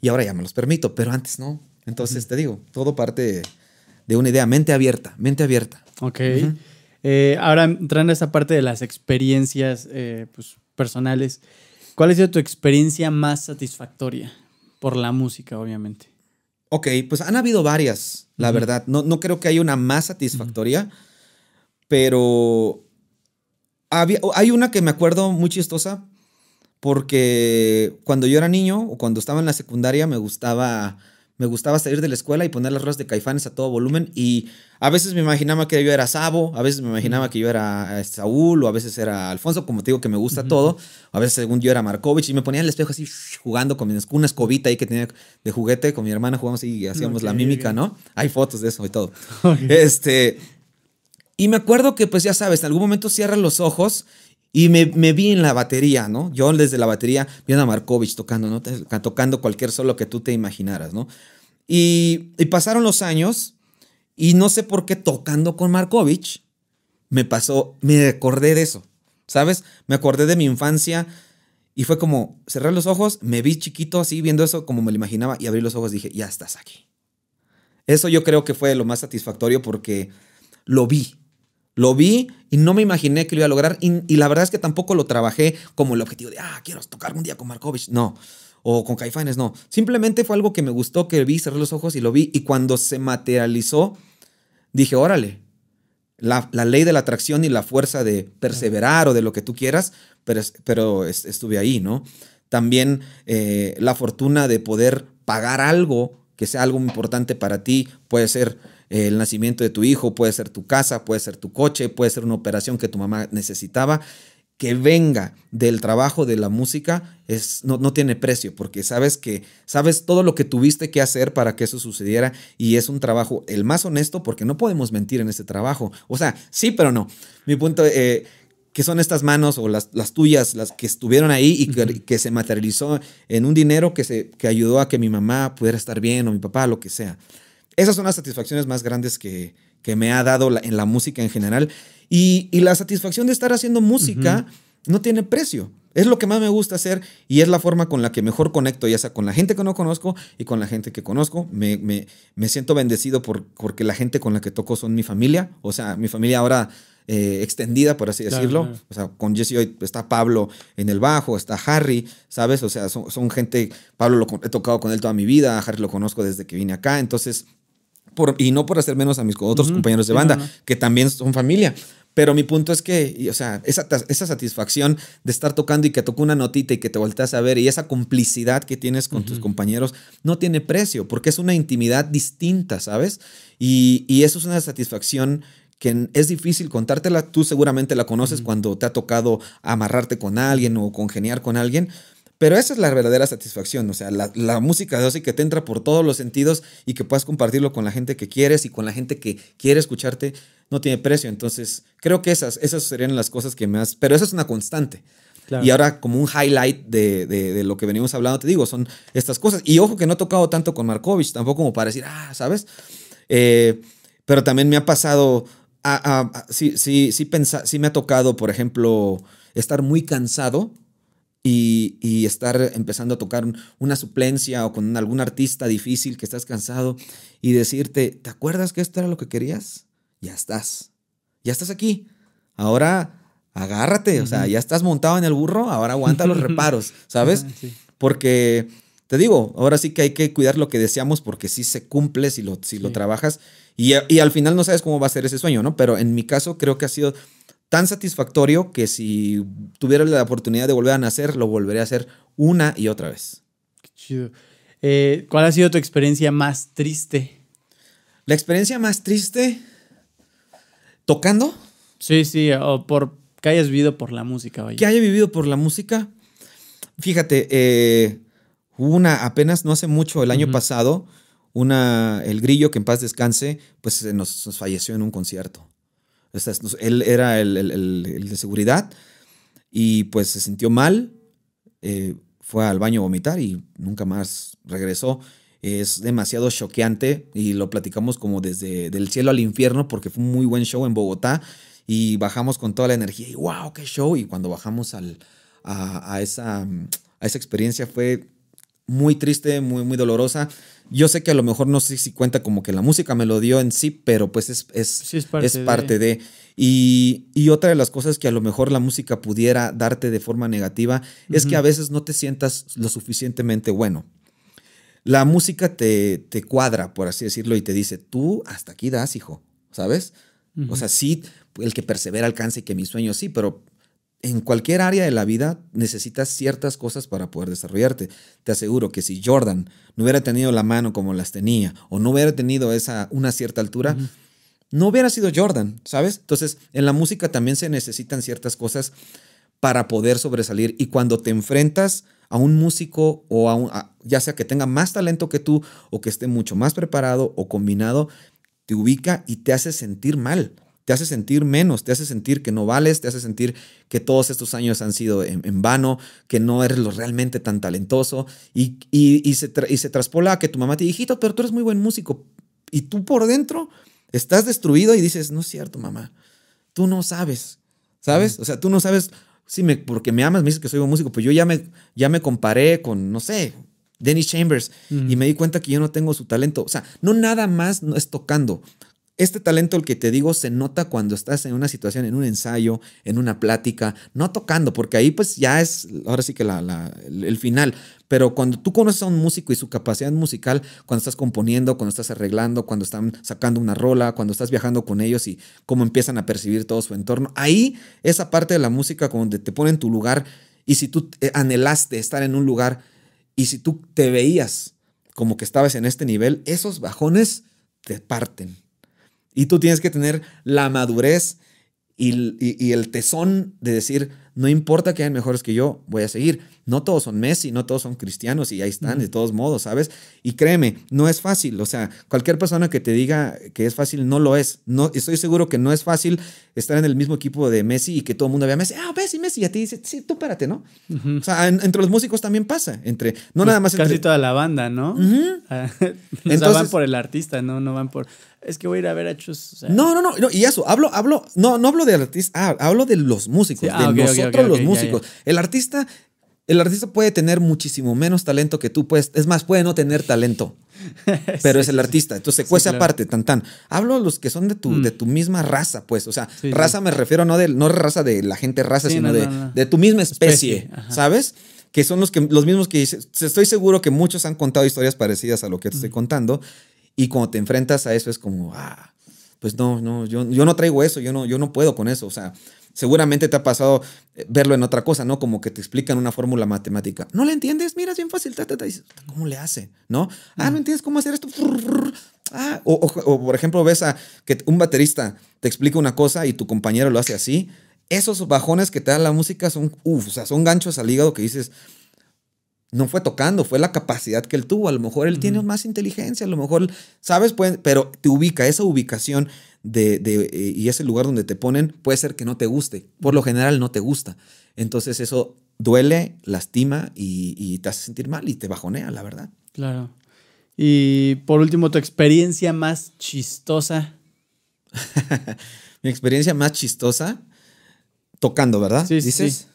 Y ahora ya me los permito, pero antes no. Entonces, te digo, todo parte de una idea, mente abierta, mente abierta. Ok. Eh, ahora, entrando a esa parte de las experiencias eh, pues, personales, ¿cuál ha sido tu experiencia más satisfactoria? Por la música, obviamente. Ok, pues han habido varias, la verdad. No, no creo que haya una más satisfactoria, pero hay una que me acuerdo muy chistosa porque cuando yo era niño o cuando estaba en la secundaria me gustaba me gustaba salir de la escuela y poner las ruedas de caifanes a todo volumen. Y a veces me imaginaba que yo era Sabo, a veces me imaginaba que yo era eh, Saúl, o a veces era Alfonso, como te digo que me gusta todo. A veces, según yo, era Markovich. Y me ponía en el espejo así, jugando con una escobita ahí que tenía de juguete con mi hermana. Jugamos y hacíamos la mímica, ¿no? Hay fotos de eso y todo. <laughs> Este. Y me acuerdo que, pues ya sabes, en algún momento cierras los ojos y me, vi en la batería, ¿no? Yo desde la batería vi a Markovich tocando, ¿no? Tocando cualquier solo que tú te imaginaras, ¿no? Y, y pasaron los años y no sé por qué tocando con Markovich me pasó, me acordé de eso, ¿sabes? Me acordé de mi infancia y fue como cerrar los ojos, me vi chiquito así viendo eso como me lo imaginaba y abrí los ojos y dije, ya estás aquí. Eso yo creo que fue lo más satisfactorio porque lo vi, lo vi y no me imaginé que lo iba a lograr. Y, la verdad es que tampoco lo trabajé como el objetivo de, ah, quiero tocar un día con Markovich. No. O con Caifanes, no. Simplemente fue algo que me gustó, que vi, cerré los ojos y lo vi. Y cuando se materializó, dije, órale, la, la ley de la atracción y la fuerza de perseverar o de lo que tú quieras, pero, pero estuve ahí, ¿no? También eh, la fortuna de poder pagar algo que sea algo importante para ti, puede ser el nacimiento de tu hijo, puede ser tu casa, puede ser tu coche, puede ser una operación que tu mamá necesitaba. Que venga del trabajo de la música es, no, tiene precio porque sabes que sabes todo lo que tuviste que hacer para que eso sucediera y es un trabajo el más honesto porque no podemos mentir en ese trabajo. O sea, sí, pero no. Mi punto, es eh, que son estas manos o las, las, tuyas, las que estuvieron ahí y que, se materializó en un dinero que, se, que ayudó a que mi mamá pudiera estar bien o mi papá, lo que sea esas son las satisfacciones más grandes que, que me ha dado en la música en general. Y, la satisfacción de estar haciendo música no tiene precio. Es lo que más me gusta hacer y es la forma con la que mejor conecto, ya sea con la gente que no conozco y con la gente que conozco. Me, me, siento bendecido por, porque la gente con la que toco son mi familia. O sea, mi familia ahora eh, extendida, por así decirlo. O sea, con Jesse hoy está Pablo en el bajo, está Harry, ¿sabes? O sea, son, gente, Pablo lo he tocado con él toda mi vida, Harry lo conozco desde que vine acá. Entonces, y no por hacer menos a mis otros compañeros de banda, que también son familia. Pero mi punto es que, o sea, esa, esa, satisfacción de estar tocando y que tocó una notita y que te volteas a ver y esa complicidad que tienes con tus compañeros no tiene precio porque es una intimidad distinta, ¿sabes? Y, y eso es una satisfacción que es difícil contártela. Tú seguramente la conoces cuando te ha tocado amarrarte con alguien o congeniar con alguien, pero esa es la verdadera satisfacción, o sea, la, música de Ozzy que te entra por todos los sentidos y que puedas compartirlo con la gente que quieres y con la gente que quiere escucharte, no tiene precio. Entonces, creo que esas, esas serían las cosas que más... Pero esa es una constante. Y ahora como un highlight de, lo que venimos hablando, te digo, son estas cosas. Y ojo que no he tocado tanto con Markovich, tampoco como para decir, ah, ¿sabes? Eh, pero también me ha pasado, a sí, sí me ha tocado, por ejemplo, estar muy cansado y, estar empezando a tocar una suplencia o con algún artista difícil que estás cansado y decirte, ¿te acuerdas que esto era lo que querías? Ya estás, ya estás aquí. Ahora agárrate, o sea, ya estás montado en el burro, ahora aguanta los <laughs> reparos, ¿sabes? Ah, porque te digo, ahora sí que hay que cuidar lo que deseamos porque sí se cumple si lo, si lo trabajas y, y al final no sabes cómo va a ser ese sueño, ¿no? Pero en mi caso creo que ha sido tan satisfactorio que si tuviera la oportunidad de volver a nacer, lo volveré a hacer una y otra vez. Qué chido. Eh, ¿Cuál ha sido tu experiencia más triste? La experiencia más triste tocando. Sí, sí, o por que hayas vivido por la música, vaya. Que haya vivido por la música. Fíjate, eh, una apenas no hace mucho, el año pasado, una, el grillo que en paz descanse, pues nos falleció en un concierto él era el, de seguridad y pues se sintió mal, eh, fue al baño a vomitar y nunca más regresó. Es demasiado choqueante y lo platicamos como desde del cielo al infierno porque fue un muy buen show en Bogotá y bajamos con toda la energía y wow, qué show. Y cuando bajamos a, esa, a esa experiencia fue muy triste, muy, muy dolorosa. Yo sé que a lo mejor no sé si cuenta como que la música me lo dio en sí, pero pues es, es, parte, de... Y, otra de las cosas que a lo mejor la música pudiera darte de forma negativa es que a veces no te sientas lo suficientemente bueno. La música te, cuadra, por así decirlo, y te dice, tú hasta aquí das, hijo, ¿sabes? O sea, sí, el que persevera alcance y que mi sueño sí, pero en cualquier área de la vida necesitas ciertas cosas para poder desarrollarte. Te aseguro que si Jordan no hubiera tenido la mano como las tenía o no hubiera tenido esa una cierta altura, no hubiera sido Jordan, ¿sabes? Entonces, en la música también se necesitan ciertas cosas para poder sobresalir y cuando te enfrentas a un músico o a, un, ya sea que tenga más talento que tú o que esté mucho más preparado o combinado, te ubica y te hace sentir mal te hace sentir menos, te hace sentir que no vales, te hace sentir que todos estos años han sido en, vano, que no eres lo realmente tan talentoso y, y, se traspola a que tu mamá te dijito, pero tú eres muy buen músico y tú por dentro estás destruido y dices, no es cierto, mamá, tú no sabes, ¿sabes? O sea, tú no sabes si me, porque me amas, me dices que soy buen músico, pues yo ya me, ya me comparé con, no sé, Dennis Chambers y me di cuenta que yo no tengo su talento. O sea, no nada más es tocando. Este talento, el que te digo, se nota cuando estás en una situación, en un ensayo, en una plática, no tocando, porque ahí pues ya es, ahora sí que la, el final, pero cuando tú conoces a un músico y su capacidad musical, cuando estás componiendo, cuando estás arreglando, cuando están sacando una rola, cuando estás viajando con ellos y cómo empiezan a percibir todo su entorno, ahí esa parte de la música donde te pone en tu lugar y si tú eh, anhelaste estar en un lugar y si tú te veías como que estabas en este nivel, esos bajones te parten y tú tienes que tener la madurez y, el tesón de decir, no importa que hayan mejores que yo, voy a seguir. No todos son Messi, no todos son cristianos y ahí están, de todos modos, ¿sabes? Y créeme, no es fácil. O sea, cualquier persona que te diga que es fácil, no lo es. No, estoy seguro que no es fácil estar en el mismo equipo de Messi y que todo el mundo vea a Messi, ah, Messi, Messi, y a ti dice, sí, tú párate, ¿no? O sea, entre los músicos también pasa, entre, no pues nada más. Casi toda la banda, ¿no? <laughs> no van por el artista, ¿no? No van por, es que voy a ir a ver a no, no, no, y eso, hablo, hablo, no, no hablo de artista, ah, hablo de los músicos, de ah, nosotros los músicos. El artista, el artista puede tener muchísimo menos talento que tú, puedes es más, puede no tener talento, <laughs> pero es el artista, entonces se cuece aparte, tan tan. Hablo los que son de tu, de mm. tu misma raza, pues, o sea, raza me refiero no de, no raza de la gente raza, sino de, tu misma especie, ¿sabes? que son los, que, los mismos que estoy seguro que muchos han contado historias parecidas a lo que te estoy contando y cuando te enfrentas a eso es como, ah, pues no, no, yo, no traigo eso, yo no, yo no puedo con eso. O sea, seguramente te ha pasado eh, verlo en otra cosa, ¿no? Como que te explican una fórmula matemática. ¿No la entiendes? Mira, es bien fácil. ¿Cómo le hace? ¿No? Ah, ¿no mm. entiendes cómo hacer esto? <laughs> Ah, o, por ejemplo, ves a que un baterista te explica una cosa y tu compañero lo hace así. Esos bajones que te da la música son, uff, o sea, son ganchos al hígado que dices, no fue tocando, fue la capacidad que él tuvo. A lo mejor él tiene más inteligencia, a lo mejor, ¿sabes? Pues, pero te ubica, esa ubicación de, eh, y ese lugar donde te ponen puede ser que no te guste. Por lo general no te gusta. Entonces eso duele, lastima y, te hace sentir mal y te bajonea, la verdad. Claro. Y por último, tu experiencia más chistosa. <laughs> Mi experiencia más chistosa tocando, ¿verdad? Sí, sí.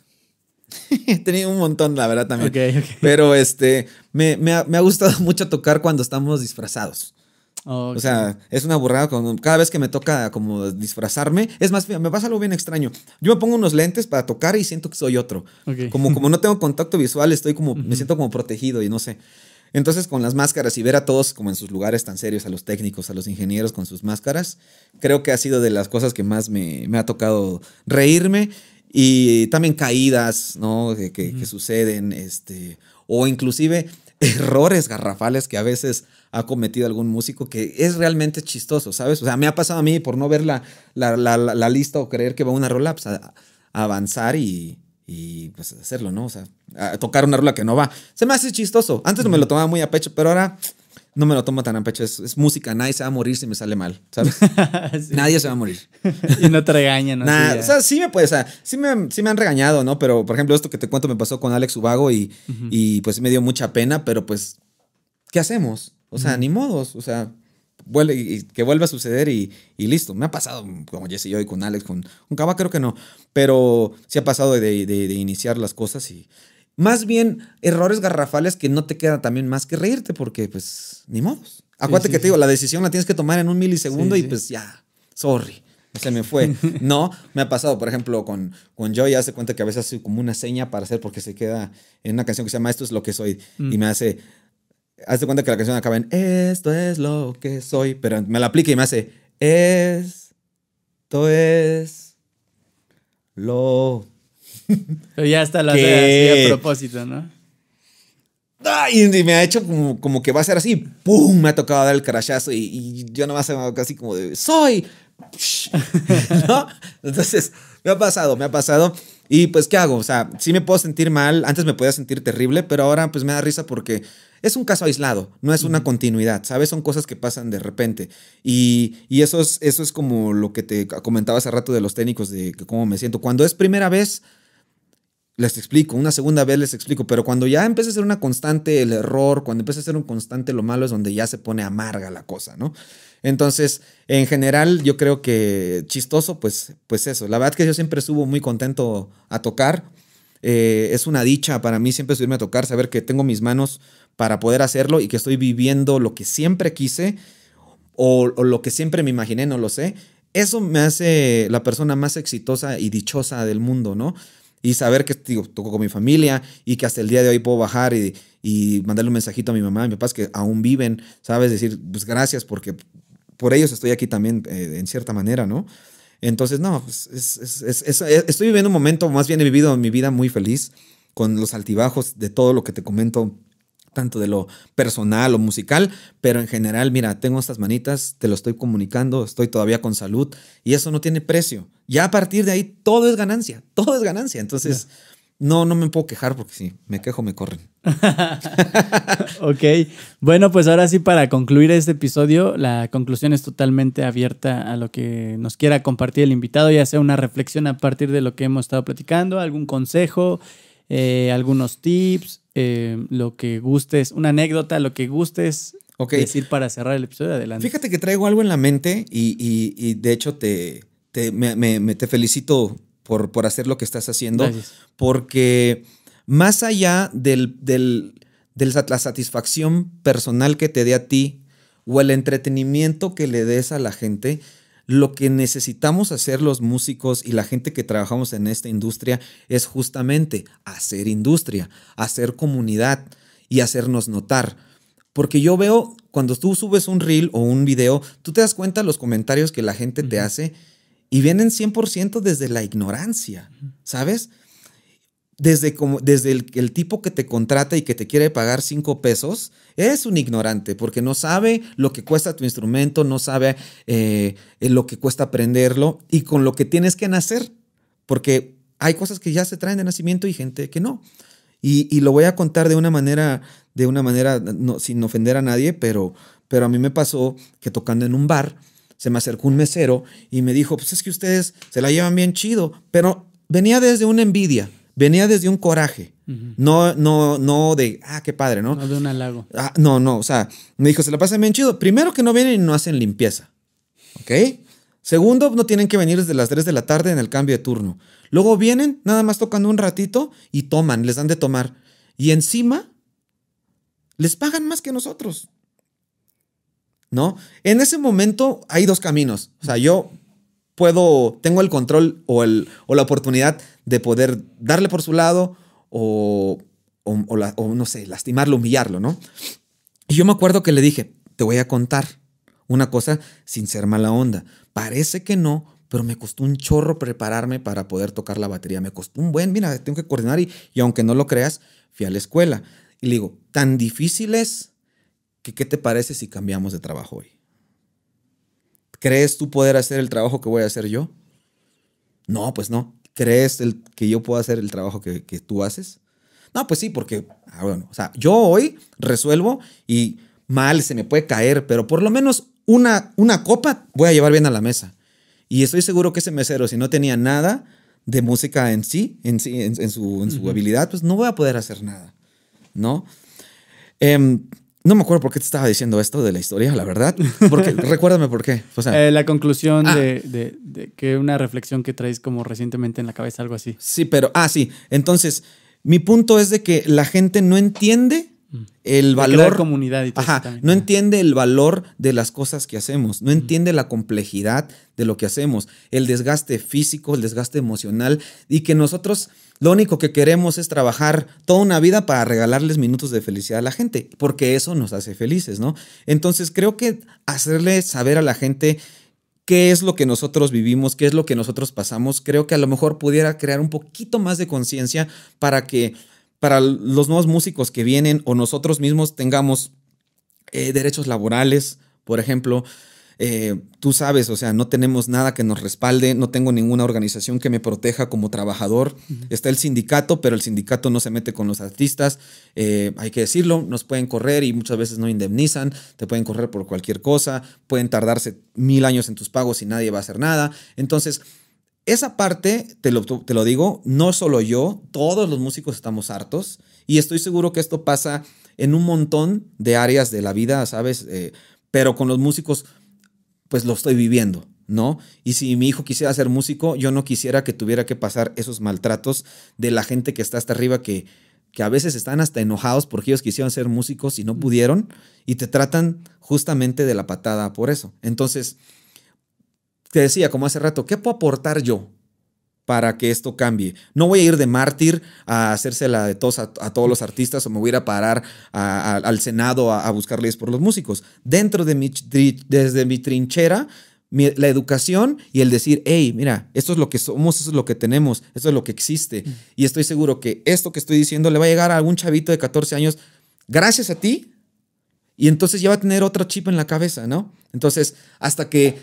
He <laughs> tenido un montón, la verdad, también. Pero este, me, ha, gustado <laughs> mucho tocar cuando estamos disfrazados. O sea, es una burrada. cada vez que me toca como disfrazarme, es más, me pasa algo bien extraño. Yo me pongo unos lentes para tocar y siento que soy otro. Como, como no tengo contacto visual, estoy como, me siento como protegido y no sé. Entonces, con las máscaras y ver a todos como en sus lugares tan serios, a los técnicos, a los ingenieros con sus máscaras, creo que ha sido de las cosas que más me, me ha tocado reírme y también caídas, ¿no? Que, que, suceden, este, o inclusive <laughs> errores garrafales que a veces ha cometido algún músico que es realmente chistoso, ¿sabes? O sea, me ha pasado a mí por no ver la, la, lista o creer que va una rola, pues a, avanzar y, y, pues hacerlo, ¿no? O sea, tocar una rola que no va. Se me hace chistoso. Antes no me lo tomaba muy a pecho, pero ahora no me lo tomo tan a pecho. Es, música, nadie se va a morir si me sale mal, ¿sabes? <laughs> Nadie se va a morir. <laughs> y no te regañan, o sea, sí me puede, o sea, sí me, han regañado, ¿no? Pero, por ejemplo, esto que te cuento me pasó con Alex Ubago y, y pues me dio mucha pena, pero pues, ¿qué hacemos? O sea, ni modos, o sea, vuelve, y, que vuelva a suceder y, listo. Me ha pasado como Jesse y yo y con Alex, con, un Cava creo que no, pero sí ha pasado de, de iniciar las cosas y más bien errores garrafales que no te queda también más que reírte porque pues ni modos. Acuérdate que te digo, la decisión la tienes que tomar en un milisegundo y pues ya, sorry se me fue. <laughs> No, me ha pasado, por ejemplo, con, con Joy, hace cuenta que a veces hace como una seña para hacer porque se queda en una canción que se llama Esto es lo que soy y mm. me hace, hace cuenta que la canción acaba en Esto es lo que soy, pero me la aplica y me hace Esto es lo pero ya está la así a propósito, ¿no? y, me ha hecho como, como, que va a ser así, ¡pum! Me ha tocado dar el carachazo y, y yo nomás se me casi como de, ¡soy! <laughs> ¿No? Entonces, me ha pasado, me ha pasado. Y pues, ¿qué hago? O sea, sí me puedo sentir mal, antes me podía sentir terrible, pero ahora pues me da risa porque es un caso aislado, no es una continuidad, ¿sabes? Son cosas que pasan de repente. Y, y eso, es, eso es como lo que te comentaba hace rato de los técnicos, de cómo me siento. Cuando es primera vez, les explico, una segunda vez les explico, pero cuando ya empieza a ser una constante el error, cuando empieza a ser un constante lo malo es donde ya se pone amarga la cosa, ¿no? Entonces, en general, yo creo que chistoso, pues, pues eso. La verdad que yo siempre subo muy contento a tocar. Eh, es una dicha para mí siempre subirme a tocar, saber que tengo mis manos para poder hacerlo y que estoy viviendo lo que siempre quise o lo que siempre me imaginé, no lo sé. Eso me hace la persona más exitosa y dichosa del mundo, ¿no? y saber que digo, toco con mi familia y que hasta el día de hoy puedo bajar y, y mandarle un mensajito a mi mamá, a mi papá, que aún viven, ¿sabes? Decir, pues gracias porque por ellos estoy aquí también eh, en cierta manera, ¿no? Entonces, no, pues, eh, estoy viviendo un momento, más bien he vivido mi vida muy feliz con los altibajos de todo lo que te comento tanto de lo personal o musical, pero en general, mira, tengo estas manitas, te lo estoy comunicando, estoy todavía con salud y eso no tiene precio. Ya a partir de ahí todo es ganancia, todo es ganancia. Entonces, no, no me puedo quejar porque si me quejo me corren. <laughs> ok, bueno, pues ahora sí para concluir este episodio, la conclusión es totalmente abierta a lo que nos quiera compartir el invitado, ya sea una reflexión a partir de lo que hemos estado platicando, algún consejo, eh, algunos tips eh, lo que gustes, una anécdota, lo que gustes decir para cerrar el episodio. Adelante. Fíjate que traigo algo en la mente y, de hecho te, te, me, te felicito por, por, hacer lo que estás haciendo, porque más allá del, del, de la satisfacción personal que te dé a ti o el entretenimiento que le des a la gente, lo que necesitamos hacer los músicos y la gente que trabajamos en esta industria es justamente hacer industria, hacer comunidad y hacernos notar. Porque yo veo, cuando tú subes un reel o un video, tú te das cuenta los comentarios que la gente te hace y vienen 100% desde la ignorancia, ¿sabes? desde, como, desde el, tipo que te contrata y que te quiere pagar cinco pesos, es un ignorante porque no sabe lo que cuesta tu instrumento, no sabe eh, lo que cuesta aprenderlo y con lo que tienes que nacer, porque hay cosas que ya se traen de nacimiento y gente que no. Y, y lo voy a contar de una manera, de una manera no, sin ofender a nadie, pero, pero a mí me pasó que tocando en un bar, se me acercó un mesero y me dijo, pues es que ustedes se la llevan bien chido, pero venía desde una envidia venía desde un coraje. No, no, no de, ah, qué padre, ¿no? No de un halago. Ah, no, no, o sea, me dijo, se la pasan bien chido. Primero que no vienen y no hacen limpieza. ¿Ok? Segundo, no tienen que venir desde las 3 de la tarde en el cambio de turno. Luego vienen, nada más tocando un ratito y toman, les dan de tomar. Y encima, les pagan más que nosotros. ¿No? En ese momento hay dos caminos. O sea, yo puedo, tengo el control o, el, o la oportunidad de poder darle por su lado o, no sé, lastimarlo, humillarlo, ¿no? Y yo me acuerdo que le dije, te voy a contar una cosa sin ser mala onda. Parece que no, pero me costó un chorro prepararme para poder tocar la batería. Me costó un buen, mira, tengo que coordinar y, y aunque no lo creas, fui a la escuela. Y le digo, tan difícil es que qué te parece si cambiamos de trabajo hoy. ¿Crees tú poder hacer el trabajo que voy a hacer yo? No, pues no. ¿crees el, que yo puedo hacer el trabajo que, que tú haces? No, pues sí, porque, ah, bueno, o sea, yo hoy resuelvo y mal se me puede caer, pero por lo menos una, una copa voy a llevar bien a la mesa. Y estoy seguro que ese mesero, si no tenía nada de música en sí, en, en, su, en habilidad, pues no voy a poder hacer nada, ¿no? Em, no me acuerdo por qué te estaba diciendo esto de la historia, la verdad. Porque, <laughs> recuérdame por qué. Eh, la conclusión ah. de, de, que una reflexión que traes como recientemente en la cabeza, algo así. Sí, pero, ah, sí. Entonces, mi punto es de que la gente no entiende Mm. El valor. comunidad y todo no entiende el valor de las cosas que hacemos, no mm. entiende la complejidad de lo que hacemos, el desgaste físico, el desgaste emocional y que nosotros lo único que queremos es trabajar toda una vida para regalarles minutos de felicidad a la gente, porque eso nos hace felices, ¿no? Entonces creo que hacerle saber a la gente qué es lo que nosotros vivimos, qué es lo que nosotros pasamos, creo que a lo mejor pudiera crear un poquito más de conciencia para que para los nuevos músicos que vienen o nosotros mismos tengamos eh, derechos laborales, por ejemplo. Eh, tú sabes, o sea, no tenemos nada que nos respalde, no tengo ninguna organización que me proteja como trabajador. Está el sindicato, pero el sindicato no se mete con los artistas, eh, hay que decirlo, nos pueden correr y muchas veces no indemnizan, te pueden correr por cualquier cosa, pueden tardarse mil años en tus pagos y nadie va a hacer nada. Entonces, esa parte, te lo, digo, no solo yo, todos los músicos estamos hartos y estoy seguro que esto pasa en un montón de áreas de la vida, ¿sabes? Eh, pero con los músicos, pues lo estoy viviendo, ¿no? Y si mi hijo quisiera ser músico, yo no quisiera que tuviera que pasar esos maltratos de la gente que está hasta arriba, que, que a veces están hasta enojados porque ellos quisieron ser músicos y no mm. pudieron, y te tratan justamente de la patada por eso. Entonces, te decía como hace rato, ¿qué puedo aportar yo para que esto cambie? No voy a ir de mártir a hacérsela de a, todos los artistas o me voy a ir a parar al Senado a, buscar leyes por los músicos. Dentro de mi, desde mi trinchera, la educación y el decir, hey, mira, esto es lo que somos, esto es lo que tenemos, esto es lo que existe. Mm. Y estoy seguro que esto que estoy diciendo le va a llegar a algún chavito de 14 años gracias a ti. Y entonces ya va a tener otro chip en la cabeza, ¿no? Entonces, hasta que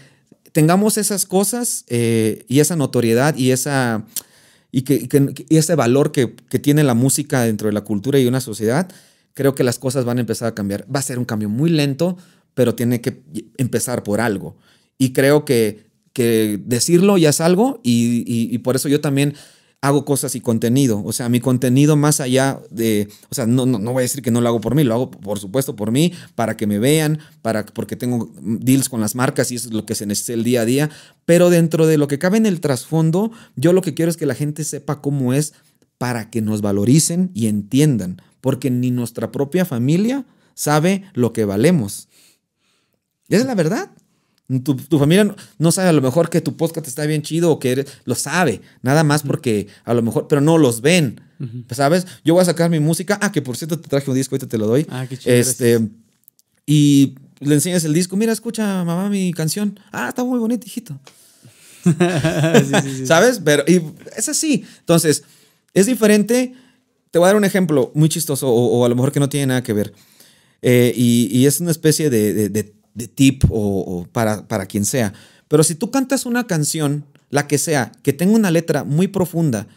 tengamos esas cosas eh, y esa notoriedad y esa y, que, y ese valor que, tiene la música dentro de la cultura y una sociedad, creo que las cosas van a empezar a cambiar. Va a ser un cambio muy lento, pero tiene que empezar por algo. Y creo que, que decirlo ya es algo y, y por eso yo también hago cosas y contenido. O sea, mi contenido más allá de, o sea, no, no, voy a decir que no lo hago por mí, lo hago por supuesto por mí, para que me vean, para, porque tengo deals con las marcas y es lo que se necesita el día a día. Pero dentro de lo que cabe en el trasfondo, yo lo que quiero es que la gente sepa cómo es para que nos valoricen y entiendan, porque ni nuestra propia familia sabe lo que valemos. Esa es la verdad. Tu, familia no sabe a lo mejor que tu podcast está bien chido o que lo sabe, nada más porque a lo mejor, pero no los ven. ¿Sabes? Yo voy a sacar mi música. Ah, que por cierto te traje un disco, ahorita te lo doy. Ah, este, y le enseñas el disco. Mira, escucha, mamá, mi canción. Ah, está muy bonito, hijito. <laughs> ¿Sabes? Pero y es así. Entonces, es diferente. Te voy a dar un ejemplo muy chistoso o, a lo mejor que no tiene nada que ver. Eh, y, es una especie de de tip o, para, para quien sea. Pero si tú cantas una canción, la que sea, que tenga una letra muy profunda,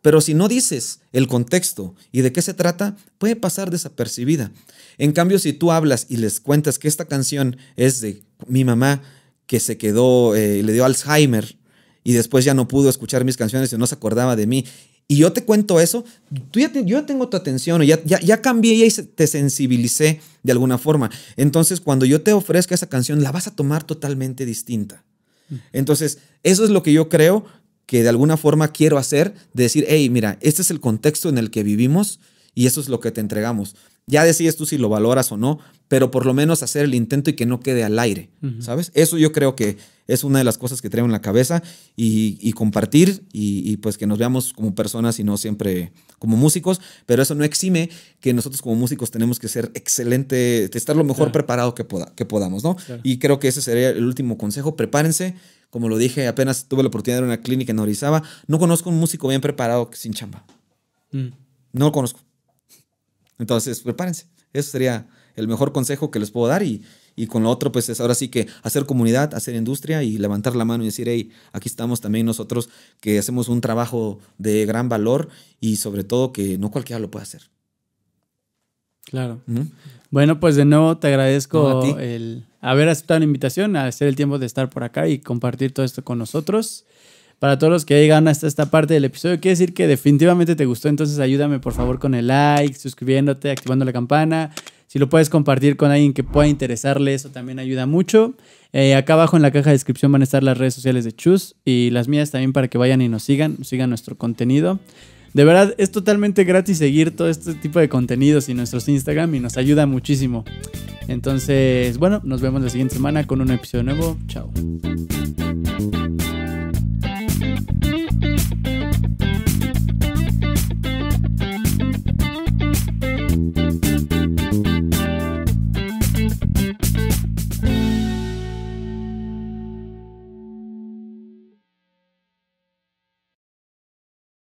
pero si no dices el contexto y de qué se trata, puede pasar desapercibida. En cambio, si tú hablas y les cuentas que esta canción es de mi mamá que se quedó, eh, le dio Alzheimer y después ya no pudo escuchar mis canciones y no se acordaba de mí y yo te cuento eso, tú ya yo tengo tu atención, ya, ya, ya cambié y te sensibilicé de alguna forma. Entonces, cuando yo te ofrezca esa canción, la vas a tomar totalmente distinta. Mm. Entonces, eso es lo que yo creo que de alguna forma quiero hacer, de decir, hey, mira, este es el contexto en el que vivimos y eso es lo que te entregamos. Ya decides tú si lo valoras o no, pero por lo menos hacer el intento y que no quede al aire, ¿sabes? Eso yo creo que es una de las cosas que traigo en la cabeza y, compartir y, pues que nos veamos como personas y no siempre como músicos, pero eso no exime que nosotros como músicos tenemos que ser excelente, estar lo mejor preparado que, podamos, ¿no? Y creo que ese sería el último consejo, prepárense. Como lo dije, apenas tuve la oportunidad de ir a una clínica en Orizaba. No conozco un músico bien preparado sin chamba. Mm. No lo conozco. Entonces, prepárense. Eso sería el mejor consejo que les puedo dar y, con lo otro, pues es ahora sí que hacer comunidad, hacer industria y levantar la mano y decir, hey, aquí estamos también nosotros que hacemos un trabajo de gran valor y sobre todo que no cualquiera lo puede hacer. Claro. Bueno, pues de nuevo te agradezco el haber aceptado la invitación, a hacer el tiempo de estar por acá y compartir todo esto con nosotros. Para todos los que llegan hasta esta parte del episodio, quiere decir que definitivamente te gustó. Entonces ayúdame por favor con el like, suscribiéndote, activando la campana. Si lo puedes compartir con alguien que pueda interesarle, eso también ayuda mucho. Eh, acá abajo en la caja de descripción van a estar las redes sociales de Chus y las mías también para que vayan y nos sigan, sigan nuestro contenido. De verdad, es totalmente gratis seguir todo este tipo de contenidos y nuestros Instagram y nos ayuda muchísimo. Entonces, bueno, nos vemos la siguiente semana con un episodio nuevo. Chao.